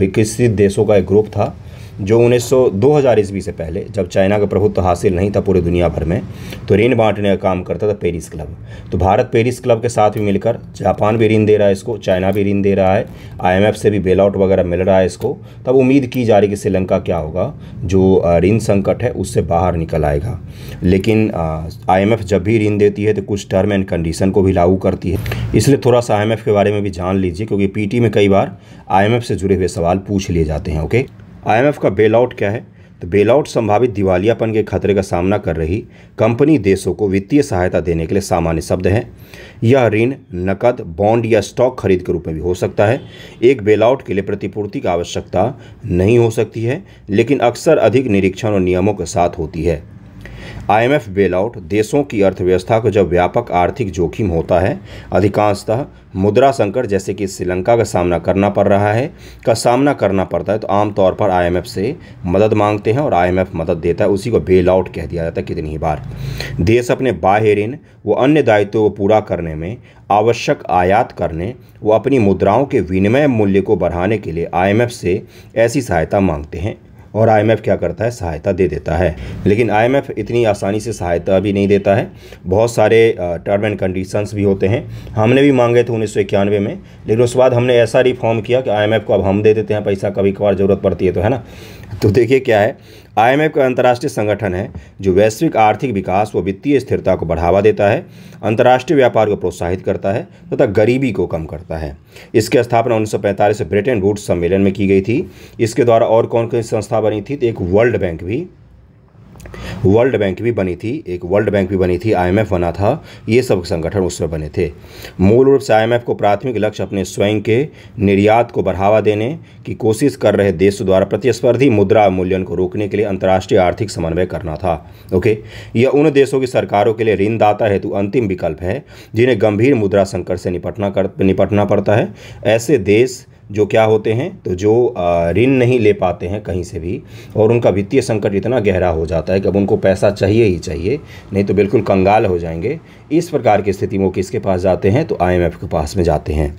विकसित देशों का एक ग्रुप था जो उन्नीस सौ दो हज़ार ईस्वी से पहले जब चाइना का प्रभुत्व हासिल नहीं था पूरे दुनिया भर में तो ऋण बांटने का काम करता था पेरिस क्लब तो भारत पेरिस क्लब के साथ भी मिलकर जापान भी ऋण दे रहा है इसको चाइना भी ऋण दे रहा है आईएमएफ से भी बेल आउट वगैरह मिल रहा है इसको तब उम्मीद की जा रही कि श्रीलंका क्या होगा जो ऋण संकट है उससे बाहर निकल आएगा लेकिन आई जब भी ऋण देती है तो कुछ टर्म एंड कंडीशन को भी लागू करती है इसलिए थोड़ा सा आई के बारे में भी जान लीजिए क्योंकि पी में कई बार आई से जुड़े हुए सवाल पूछ लिए जाते हैं ओके आईएमएफ का आउट क्या है तो आउट संभावित दिवालियापन के खतरे का सामना कर रही कंपनी देशों को वित्तीय सहायता देने के लिए सामान्य शब्द हैं यह ऋण नकद बॉन्ड या स्टॉक खरीद के रूप में भी हो सकता है एक बेलआउट के लिए प्रतिपूर्ति की आवश्यकता नहीं हो सकती है लेकिन अक्सर अधिक निरीक्षण और नियमों के साथ होती है आईएमएफ बेलआउट देशों की अर्थव्यवस्था को जब व्यापक आर्थिक जोखिम होता है अधिकांशतः मुद्रा संकट जैसे कि श्रीलंका का सामना करना पड़ रहा है का सामना करना पड़ता है तो आमतौर पर आईएमएफ से मदद मांगते हैं और आईएमएफ मदद देता है उसी को बेल आउट कह दिया जाता है कितनी ही बार देश अपने बाह्य ऋण व अन्य दायित्वों को पूरा करने में आवश्यक आयात करने व अपनी मुद्राओं के विनिमय मूल्य को बढ़ाने के लिए आईएमएफ से ऐसी सहायता मांगते हैं और आईएमएफ क्या करता है सहायता दे देता है लेकिन आईएमएफ इतनी आसानी से सहायता भी नहीं देता है बहुत सारे टर्म एंड कंडीशंस भी होते हैं हमने भी मांगे थे उन्नीस में लेकिन उसके बाद हमने ऐसा रिफॉर्म किया कि आई को अब हम दे देते हैं पैसा कभी कभार ज़रूरत पड़ती है तो है ना तो देखिए क्या है आईएमएफ का अंतर्राष्ट्रीय संगठन है जो वैश्विक आर्थिक विकास व वित्तीय स्थिरता को बढ़ावा देता है अंतर्राष्ट्रीय व्यापार को प्रोत्साहित करता है तथा तो गरीबी को कम करता है इसकी स्थापना उन्नीस सौ ब्रिटेन वुड्स सम्मेलन में की गई थी इसके द्वारा और कौन कौन संस्था बनी थी तो एक वर्ल्ड बैंक भी वर्ल्ड बैंक भी बनी थी एक वर्ल्ड बैंक भी बनी थी आईएमएफ बना था ये सब संगठन उसमें बने थे मूल रूप से आईएमएफ को प्राथमिक लक्ष्य अपने स्वयं के निर्यात को बढ़ावा देने की कोशिश कर रहे देशों द्वारा प्रतिस्पर्धी मुद्रा मूल्यन को रोकने के लिए अंतर्राष्ट्रीय आर्थिक समन्वय करना था ओके यह उन देशों की सरकारों के लिए ऋणदाता हेतु अंतिम विकल्प है जिन्हें गंभीर मुद्रा संकट से निपटना कर निपटना पड़ता है ऐसे देश जो क्या होते हैं तो जो ऋण नहीं ले पाते हैं कहीं से भी और उनका वित्तीय संकट इतना गहरा हो जाता है कि अब उनको पैसा चाहिए ही चाहिए नहीं तो बिल्कुल कंगाल हो जाएंगे इस प्रकार की स्थिति में वो किसके पास जाते हैं तो आईएमएफ के पास में जाते हैं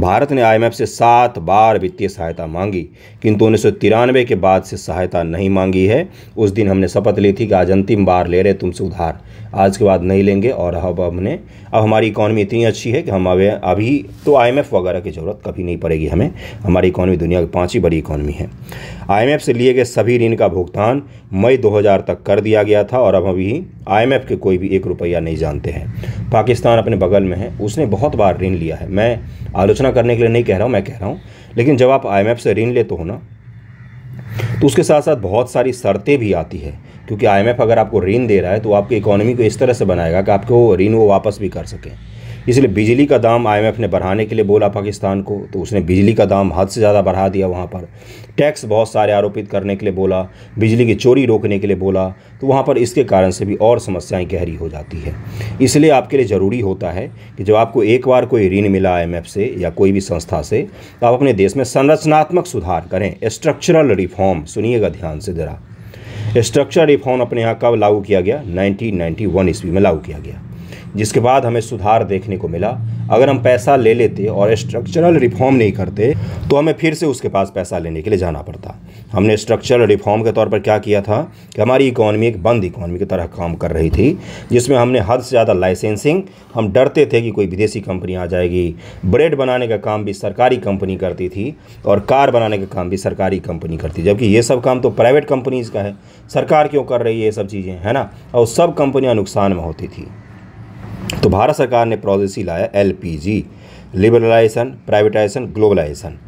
भारत ने आईएमएफ से सात बार वित्तीय सहायता मांगी किंतु उन्नीस के बाद से सहायता नहीं मांगी है उस दिन हमने शपथ ली थी कि आज अंतिम बार ले रहे तुमसे उधार आज के बाद नहीं लेंगे और अब हमने अब हमारी इकॉनमी इतनी अच्छी है कि हम अब अभी तो आईएमएफ वगैरह की ज़रूरत कभी नहीं पड़ेगी हमें हमारी इकॉनमी दुनिया की पाँचवीं बड़ी इकॉनमी है आईएमएफ से लिए गए सभी ऋण का भुगतान मई 2000 तक कर दिया गया था और अब अभी आईएमएफ के कोई भी एक रुपया नहीं जानते हैं पाकिस्तान अपने बगल में है उसने बहुत बार ऋण लिया है मैं आलोचना करने के लिए नहीं कह रहा हूँ मैं कह रहा हूँ लेकिन जब आप आई से ऋण लेते हो ना तो उसके साथ साथ बहुत सारी शर्तें भी आती है क्योंकि आई अगर आपको ऋण दे रहा है तो आपकी इकोनॉमी को इस तरह से बनाएगा कि आपको ऋण वो वापस भी कर सकें इसलिए बिजली का दाम आई ने बढ़ाने के लिए बोला पाकिस्तान को तो उसने बिजली का दाम हद से ज़्यादा बढ़ा दिया वहाँ पर टैक्स बहुत सारे आरोपित करने के लिए बोला बिजली की चोरी रोकने के लिए बोला तो वहाँ पर इसके कारण से भी और समस्याएं गहरी हो जाती है इसलिए आपके लिए ज़रूरी होता है कि जब आपको एक बार कोई ऋण मिला आई से या कोई भी संस्था से तो आप अपने देश में संरचनात्मक सुधार करें स्ट्रक्चरल रिफॉर्म सुनिएगा ध्यान से ज़रा स्ट्रक्चर रिफॉर्म अपने यहाँ कब लागू किया गया 1991 ईस्वी में लागू किया गया जिसके बाद हमें सुधार देखने को मिला अगर हम पैसा ले लेते और स्ट्रक्चरल रिफॉर्म नहीं करते तो हमें फिर से उसके पास पैसा लेने के लिए जाना पड़ता हमने स्ट्रक्चरल रिफॉर्म के तौर पर क्या किया था कि हमारी इकोनॉमी एक बंद इकोनॉमी की तरह काम कर रही थी जिसमें हमने हद से ज़्यादा लाइसेंसिंग हम डरते थे कि कोई विदेशी कंपनी आ जाएगी ब्रेड बनाने का काम भी सरकारी कंपनी करती थी और कार बनाने का काम भी सरकारी कंपनी करती जबकि ये सब काम तो प्राइवेट कंपनीज़ का है सरकार क्यों कर रही है ये सब चीज़ें है ना और सब कंपनियाँ नुकसान में होती थी तो भारत सरकार ने पॉलिसी लाया L P G liberalisation privatisation globalisation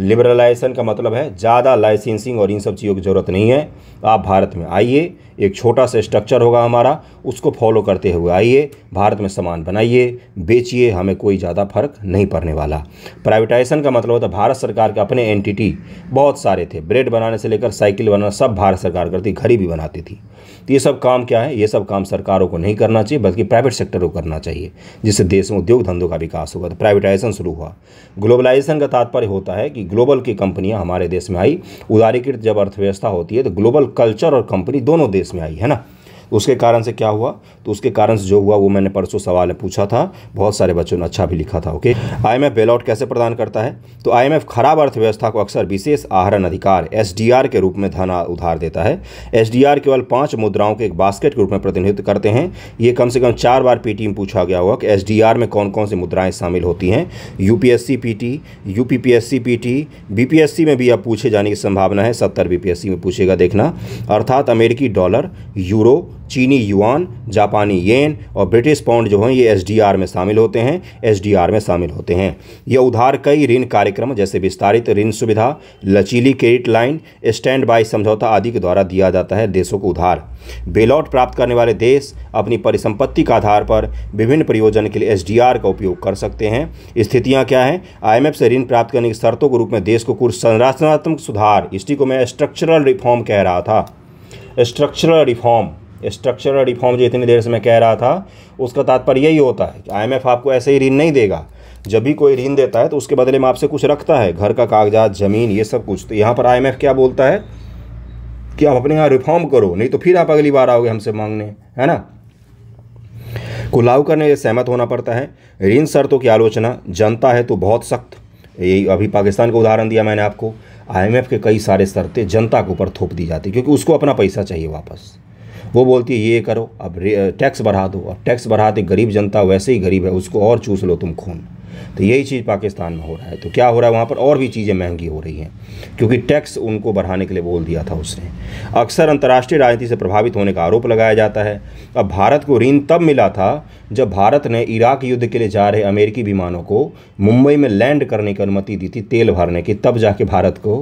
liberalisation का मतलब है ज़्यादा लाइसेंसिंग और इन सब चीज़ों की ज़रूरत नहीं है आप भारत में आइए एक छोटा सा स्ट्रक्चर होगा हमारा उसको फॉलो करते हुए आइए भारत में सामान बनाइए बेचिए हमें कोई ज़्यादा फर्क नहीं पड़ने वाला प्राइवेटाइजेशन का मतलब होता है भारत सरकार के अपने एंटिटी बहुत सारे थे ब्रेड बनाने से लेकर साइकिल बनाना सब भारत सरकार करती घड़ी भी बनाती थी तो ये सब काम क्या है ये सब काम सरकारों को नहीं करना चाहिए बल्कि प्राइवेट सेक्टर को करना चाहिए जिससे देश में उद्योग धंधों का विकास होगा तो प्राइवेटाइजेशन शुरू हुआ ग्लोबलाइजेशन का तात्पर्य होता है कि ग्लोबल की कंपनियाँ हमारे देश में आई उदारीकृत जब अर्थव्यवस्था होती है तो ग्लोबल कल्चर और कंपनी दोनों देश में आई है ना उसके कारण से क्या हुआ तो उसके कारण से जो हुआ वो मैंने परसों सवाल पूछा था बहुत सारे बच्चों ने अच्छा भी लिखा था ओके आई आईएमएफ बेलआउट कैसे प्रदान करता है तो आई खराब अर्थव्यवस्था को अक्सर विशेष आहरण अधिकार एस के रूप में धन उधार देता है एस केवल पाँच मुद्राओं के एक बास्केट के रूप में प्रतिनिधित्व करते हैं ये कम से कम चार बार पी में पूछा गया हुआ कि एस में कौन कौन सी मुद्राएँ शामिल होती हैं U P UPPSC PT BPSC में भी अब पूछे जाने की संभावना है सत्तर बीपीएससी में पूछेगा देखना अर्थात अमेरिकी डॉलर यूरो चीनी युआन जापानी येन और ब्रिटिश पाउंड जो हैं ये एसडीआर में शामिल होते हैं एसडीआर में शामिल होते हैं यह उधार कई ऋण कार्यक्रम जैसे विस्तारित ऋण सुविधा लचीली क्रेडिट लाइन स्टैंड बाय समझौता आदि के द्वारा दिया जाता है देशों को उधार बेलआउट प्राप्त करने वाले देश अपनी परिसंपत्ति का आधार पर विभिन्न प्रयोजन के लिए एस का उपयोग कर सकते हैं स्थितियाँ क्या हैं आई से ऋण प्राप्त करने की शर्तों के रूप में देश को कुछ संरचनात्मक सुधार इसी को मैं स्ट्रक्चरल रिफॉर्म कह रहा था स्ट्रक्चरल रिफॉर्म स्ट्रक्चरल रिफॉर्म जो इतनी देर से मैं कह रहा था उसका तात्पर्य यही होता है कि आई आपको ऐसे ही ऋण नहीं देगा जब भी कोई ऋण देता है तो उसके बदले में आपसे कुछ रखता है घर का कागजात ज़मीन ये सब कुछ तो यहाँ पर आई क्या बोलता है कि आप अपने यहाँ रिफॉर्म करो नहीं तो फिर आप अगली बार आओगे हमसे मांगने है ना को लागू करने सहमत होना पड़ता है ऋण शर्तों की आलोचना जनता है तो बहुत सख्त यही अभी पाकिस्तान का उदाहरण दिया मैंने आपको आईएमएफ के कई सारे शर्तें जनता के ऊपर थोप दी जाती क्योंकि उसको अपना पैसा चाहिए वापस वो बोलती है ये करो अब टैक्स बढ़ा दो अब टैक्स बढ़ाते गरीब जनता वैसे ही गरीब है उसको और चूस लो तुम खून तो यही चीज़ पाकिस्तान में हो रहा है तो क्या हो रहा है वहाँ पर और भी चीज़ें महंगी हो रही हैं क्योंकि टैक्स उनको बढ़ाने के लिए बोल दिया था उसने अक्सर अंतर्राष्ट्रीय राजनीति से प्रभावित होने का आरोप लगाया जाता है अब भारत को ऋण तब मिला था जब भारत ने इराक युद्ध के लिए जा रहे अमेरिकी विमानों को मुंबई में लैंड करने की अनुमति दी थी तेल भरने की तब जाके भारत को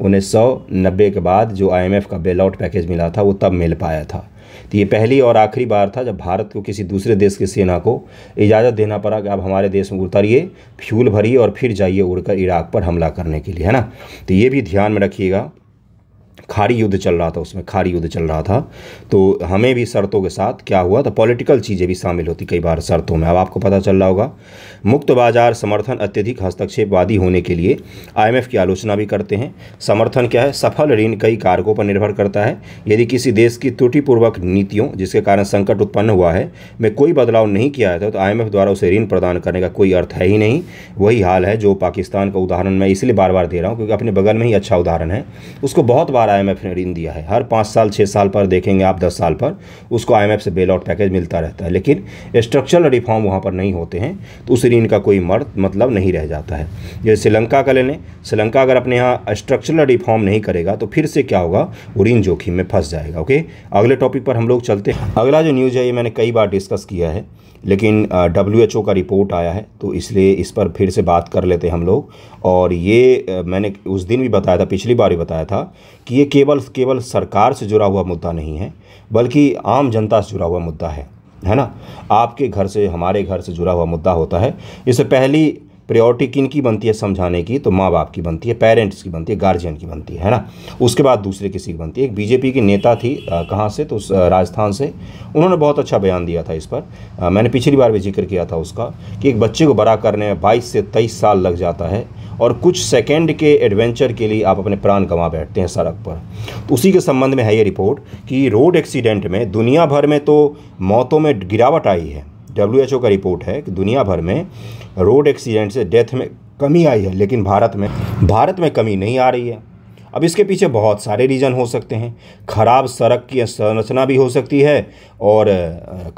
उन्नीस के बाद जो आई का बेल आउट पैकेज मिला था वो तब मिल पाया था तो ये पहली और आखिरी बार था जब भारत को किसी दूसरे देश की सेना को इजाज़त देना पड़ा कि आप हमारे देश में उतरिए फ्यूल भरिए और फिर जाइए उड़कर इराक पर हमला करने के लिए है ना तो ये भी ध्यान में रखिएगा खारी युद्ध चल रहा था उसमें खारी युद्ध चल रहा था तो हमें भी शर्तों के साथ क्या हुआ था पॉलिटिकल चीज़ें भी शामिल होती कई बार शर्तों में अब आपको पता चल रहा होगा मुक्त बाजार समर्थन अत्यधिक हस्तक्षेपवादी होने के लिए आईएमएफ की आलोचना भी करते हैं समर्थन क्या है सफल ऋण कई कारकों पर निर्भर करता है यदि किसी देश की त्रुटिपूर्वक नीतियों जिसके कारण संकट उत्पन्न हुआ है में कोई बदलाव नहीं किया जाता तो आई द्वारा उसे ऋण प्रदान करने का कोई अर्थ है ही नहीं वही हाल है जो पाकिस्तान का उदाहरण मैं इसलिए बार बार दे रहा हूँ क्योंकि अपने बगल में ही अच्छा उदाहरण है उसको बहुत बार आई ने ऋण दिया है हर पाँच साल छः साल पर देखेंगे आप दस साल पर उसको आई से बेल आउट पैकेज मिलता रहता है लेकिन स्ट्रक्चरल रिफॉर्म वहाँ पर नहीं होते हैं तो उस ऋण का कोई मर्द मतलब नहीं रह जाता है जैसे श्रीलंका का ले लें श्रीलंका अगर अपने यहाँ स्ट्रक्चरल रिफॉर्म नहीं करेगा तो फिर से क्या होगा वो ऋण जोखिम में फंस जाएगा ओके अगले टॉपिक पर हम लोग चलते हैं अगला जो न्यूज़ है ये मैंने कई बार डिस्कस किया है लेकिन डब्ल्यू एच ओ का रिपोर्ट आया है तो इसलिए इस पर फिर से बात कर लेते हैं हम लोग और ये मैंने उस दिन भी बताया था पिछली बार भी बताया था कि ये केवल केवल सरकार से जुड़ा हुआ मुद्दा नहीं है बल्कि आम जनता से जुड़ा हुआ मुद्दा है है ना आपके घर से हमारे घर से जुड़ा हुआ मुद्दा होता है इससे पहली प्रायोरिटी किन की बनती है समझाने की तो माँ बाप की बनती है पेरेंट्स की बनती है गार्जियन की बनती है ना उसके बाद दूसरे किसी की बनती है एक बीजेपी की नेता थी कहाँ से तो राजस्थान से उन्होंने बहुत अच्छा बयान दिया था इस पर आ, मैंने पिछली बार भी जिक्र किया था उसका कि एक बच्चे को बड़ा करने में बाईस से तेईस साल लग जाता है और कुछ सेकेंड के एडवेंचर के लिए आप अपने प्राण गंवा बैठते हैं सड़क पर तो उसी के संबंध में है ये रिपोर्ट कि रोड एक्सीडेंट में दुनिया भर में तो मौतों में गिरावट आई है डब्ल्यू का रिपोर्ट है कि दुनिया भर में रोड एक्सीडेंट से डेथ में कमी आई है लेकिन भारत में भारत में कमी नहीं आ रही है अब इसके पीछे बहुत सारे रीज़न हो सकते हैं ख़राब सड़क की संरचना भी हो सकती है और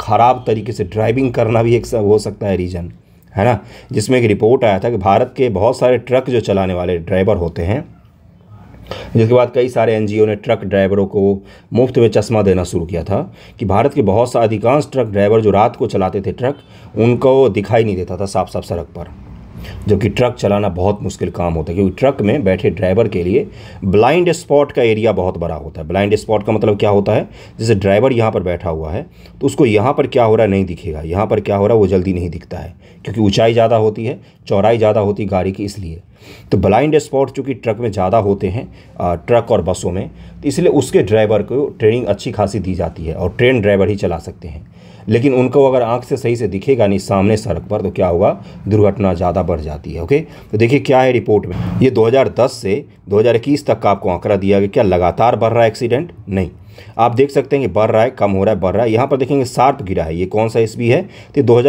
ख़राब तरीके से ड्राइविंग करना भी एक हो सकता है रीज़न है ना जिसमें एक रिपोर्ट आया था कि भारत के बहुत सारे ट्रक जो चलाने वाले ड्राइवर होते हैं जिसके बाद कई सारे एनजीओ ने ट्रक ड्राइवरों को मुफ्त में चश्मा देना शुरू किया था कि भारत के बहुत सा अधिकांश ट्रक ड्राइवर जो रात को चलाते थे ट्रक उनको दिखाई नहीं देता था साफ साफ सड़क पर जबकि ट्रक चलाना बहुत मुश्किल काम होता है क्योंकि ट्रक में बैठे ड्राइवर के लिए ब्लाइंड स्पॉट का एरिया बहुत बड़ा होता है ब्लाइंड स्पॉट का मतलब क्या होता है जैसे ड्राइवर यहाँ पर बैठा हुआ है तो उसको यहाँ पर क्या हो रहा है नहीं दिखेगा यहाँ पर क्या हो रहा है वो जल्दी नहीं दिखता है क्योंकि ऊँचाई ज़्यादा होती है चौड़ाई ज़्यादा होती गाड़ी की इसलिए तो ब्लाइंड स्पॉट चूँकि ट्रक में ज़्यादा होते हैं ट्रक और बसों में तो इसलिए उसके ड्राइवर को ट्रेनिंग अच्छी खासी दी जाती है और ट्रेन ड्राइवर ही चला सकते हैं लेकिन उनको अगर आँख से सही से दिखेगा नहीं सामने सड़क पर तो क्या होगा दुर्घटना ज़्यादा बढ़ जाती है ओके तो देखिए क्या है रिपोर्ट में ये 2010 से 2021 तक का आपको आंकड़ा दिया गया क्या लगातार बढ़ रहा है एक्सीडेंट नहीं आप देख सकते हैं कि बढ़ रहा है कम हो रहा है बढ़ रहा है यहाँ पर देखेंगे शार्प गिरा है ये कौन सा एस है तो दो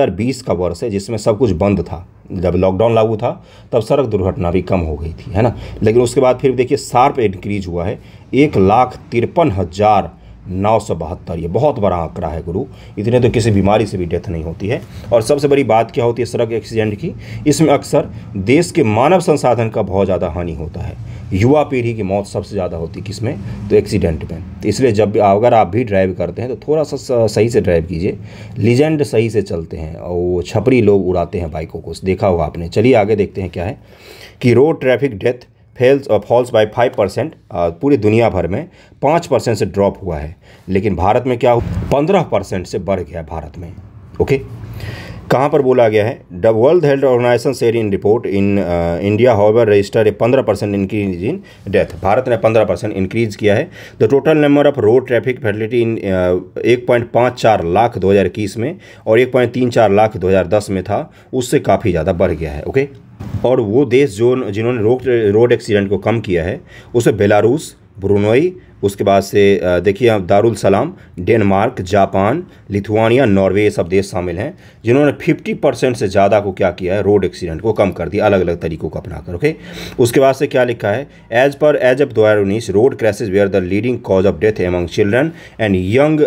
का वर्ष है जिसमें सब कुछ बंद था जब लॉकडाउन लागू था तब सड़क दुर्घटना भी कम हो गई थी है ना लेकिन उसके बाद फिर देखिए शार्प इंक्रीज हुआ है एक लाख तिरपन हज़ार नौ सौ बहत्तर ये बहुत बड़ा आंकड़ा है गुरु इतने तो किसी बीमारी से भी डेथ नहीं होती है और सबसे बड़ी बात क्या होती है सड़क एक्सीडेंट की इसमें अक्सर देश के मानव संसाधन का बहुत ज़्यादा हानि होता है युवा पीढ़ी की मौत सबसे ज़्यादा होती है किसमें तो एक्सीडेंट में तो इसलिए जब अगर आप भी ड्राइव करते हैं तो थोड़ा सा सही से ड्राइव कीजिए लीजेंड सही से चलते हैं और वो छपरी लोग उड़ाते हैं बाइकों को देखा होगा आपने चलिए आगे देखते हैं क्या है कि road traffic death fails falls by five percent पूरी दुनिया भर में पाँच परसेंट से ड्रॉप हुआ है लेकिन भारत में क्या हुआ पंद्रह परसेंट से बढ़ गया भारत में ओके कहाँ पर बोला गया है the world health organisation share in report in India however register a पंद्रह percent increase in death Bharat ने पंद्रह परसेंट इंक्रीज किया है the total number of road traffic fatality in एक पॉइंट पाँच चार लाख दो हज़ार इक्कीस में और एक पॉइंट तीन चार लाख दो हज़ार दस में था उससे काफ़ी ज़्यादा बढ़ गया है ओके okay? और वो देश जो जिन्होंने रोड रोड एक्सीडेंट को कम किया है उसे बेलारूस ब्रुनोई उसके बाद से देखिए दारुल सलाम डेनमार्क जापान लिथुआनिया नॉर्वे ये सब देश शामिल हैं जिन्होंने 50 परसेंट से ज़्यादा को क्या किया है रोड एक्सीडेंट को कम कर दिया अलग अलग तरीकों को अपनाकर ओके उसके बाद से क्या लिखा है एज पर एज ऑफ दो हज़ार उन्नीस road crashes were the leading cause of death among children and young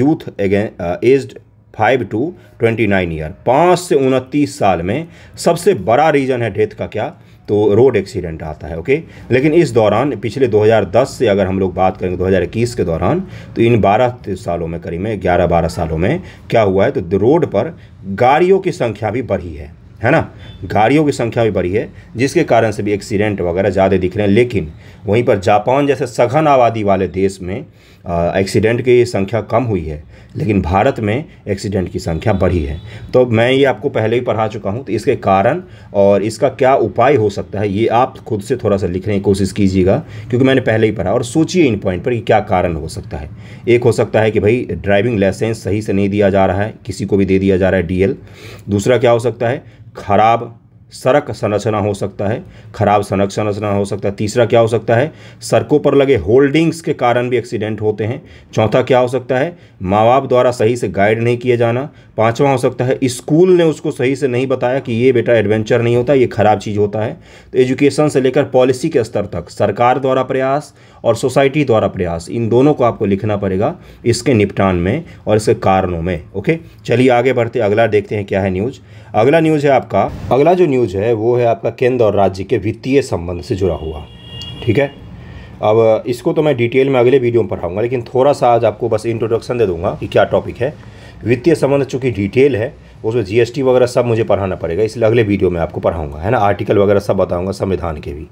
youth again aged five to twenty nine year पाँच से उनतीस साल में सबसे बड़ा रीज़न है डेथ का क्या तो रोड एक्सीडेंट आता है ओके लेकिन इस दौरान पिछले 2010 से अगर हम लोग बात करेंगे 2021 के दौरान तो इन 12 सालों में करीब में 11-12 सालों में क्या हुआ है तो रोड पर गाड़ियों की संख्या भी बढ़ी है है ना गाड़ियों की संख्या भी बढ़ी है जिसके कारण से भी एक्सीडेंट वगैरह ज़्यादा दिख रहे हैं लेकिन वहीं पर जापान जैसे सघन आबादी वाले देश में एक्सीडेंट की संख्या कम हुई है लेकिन भारत में एक्सीडेंट की संख्या बढ़ी है तो मैं ये आपको पहले ही पढ़ा चुका हूँ तो इसके कारण और इसका क्या उपाय हो सकता है ये आप खुद से थोड़ा सा लिखने की कोशिश कीजिएगा क्योंकि मैंने पहले ही पढ़ा और सोचिए इन पॉइंट पर कि क्या कारण हो सकता है एक हो सकता है कि भाई ड्राइविंग लाइसेंस सही से नहीं दिया जा रहा है किसी को भी दे दिया जा रहा है डी दूसरा क्या हो सकता है खराब सड़क संरचना हो सकता है खराब सड़क संरचना हो सकता है तीसरा क्या हो सकता है सड़कों पर लगे होल्डिंग्स के कारण भी एक्सीडेंट होते हैं चौथा क्या हो सकता है माँ बाप द्वारा सही से गाइड नहीं किया जाना पांचवा हो सकता है स्कूल ने उसको सही से नहीं बताया कि ये बेटा एडवेंचर नहीं होता ये खराब चीज़ होता है तो एजुकेशन से लेकर पॉलिसी के स्तर तक सरकार द्वारा प्रयास और सोसाइटी द्वारा प्रयास इन दोनों को आपको लिखना पड़ेगा इसके निपटान में और इसके कारणों में ओके चलिए आगे बढ़ते अगला देखते हैं क्या है न्यूज़ अगला न्यूज़ है आपका अगला जो न्यूज़ न्यूज है वो है आपका केंद्र और राज्य के वित्तीय संबंध से जुड़ा हुआ ठीक है अब इसको तो मैं डिटेल में अगले वीडियो में पढ़ाऊँगा लेकिन थोड़ा सा आज आपको बस इंट्रोडक्शन दे दूँगा कि क्या टॉपिक है वित्तीय संबंध चूँकि डिटेल है उसमें जीएसटी वगैरह सब मुझे पढ़ाना पड़ेगा इसलिए अगले वीडियो में आपको पढ़ाऊंगा है ना आर्टिकल वगैरह सब बताऊंगा संविधान के भी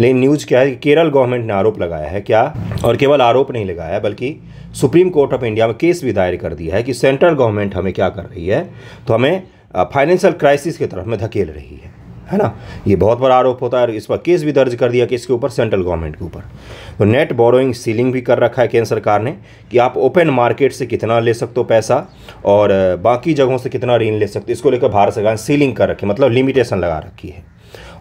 लेकिन न्यूज़ क्या है कि केरल गवर्नमेंट ने आरोप लगाया है क्या और केवल आरोप नहीं लगाया है बल्कि सुप्रीम कोर्ट ऑफ इंडिया में केस भी दायर कर दिया है कि सेंट्रल गवर्नमेंट हमें क्या कर रही है तो हमें फाइनेंशियल क्राइसिस की तरफ में धकेल रही है है ना ये बहुत बड़ा आरोप होता है और इस पर केस भी दर्ज कर दिया कि इसके ऊपर सेंट्रल गवर्नमेंट के ऊपर तो नेट बोरोइंग सीलिंग भी कर रखा है केंद्र सरकार ने कि आप ओपन मार्केट से कितना ले सकते हो पैसा और बाकी जगहों से कितना ऋण ले सकते हो इसको लेकर भारत सरकार ने सीलिंग कर रखी है मतलब लिमिटेशन लगा रखी है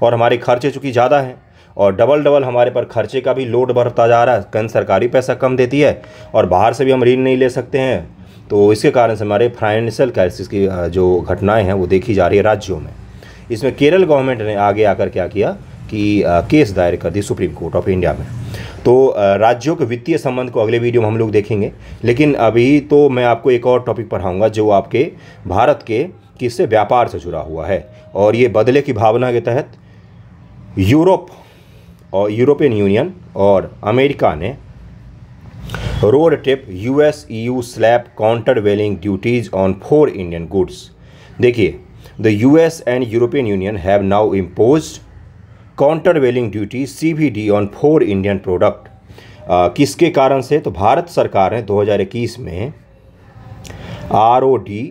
और हमारे खर्चे चूँकि ज़्यादा हैं और डबल डबल हमारे पर खर्चे का भी लोड बढ़ता जा रहा है केंद्र सरकारी पैसा कम देती है और बाहर से भी हम ऋण नहीं ले सकते हैं तो इसके कारण से हमारे फाइनेंशियल क्राइसिस की जो घटनाएं हैं वो देखी जा रही है राज्यों में इसमें केरल गवर्नमेंट ने आगे आकर क्या किया कि केस दायर कर दी सुप्रीम कोर्ट ऑफ इंडिया में तो राज्यों के वित्तीय संबंध को अगले वीडियो में हम लोग देखेंगे लेकिन अभी तो मैं आपको एक और टॉपिक पढ़ाऊँगा जो आपके भारत के किससे व्यापार से जुड़ा हुआ है और ये बदले की भावना के तहत यूरोप और यूरोपियन यूनियन और अमेरिका ने RoDTEP U S U slap countervailing duties on four Indian goods देखिए the U S and European union have now impose countervailing duty C V D on four Indian product किसके कारण से तो भारत सरकार ने 2021 में R O D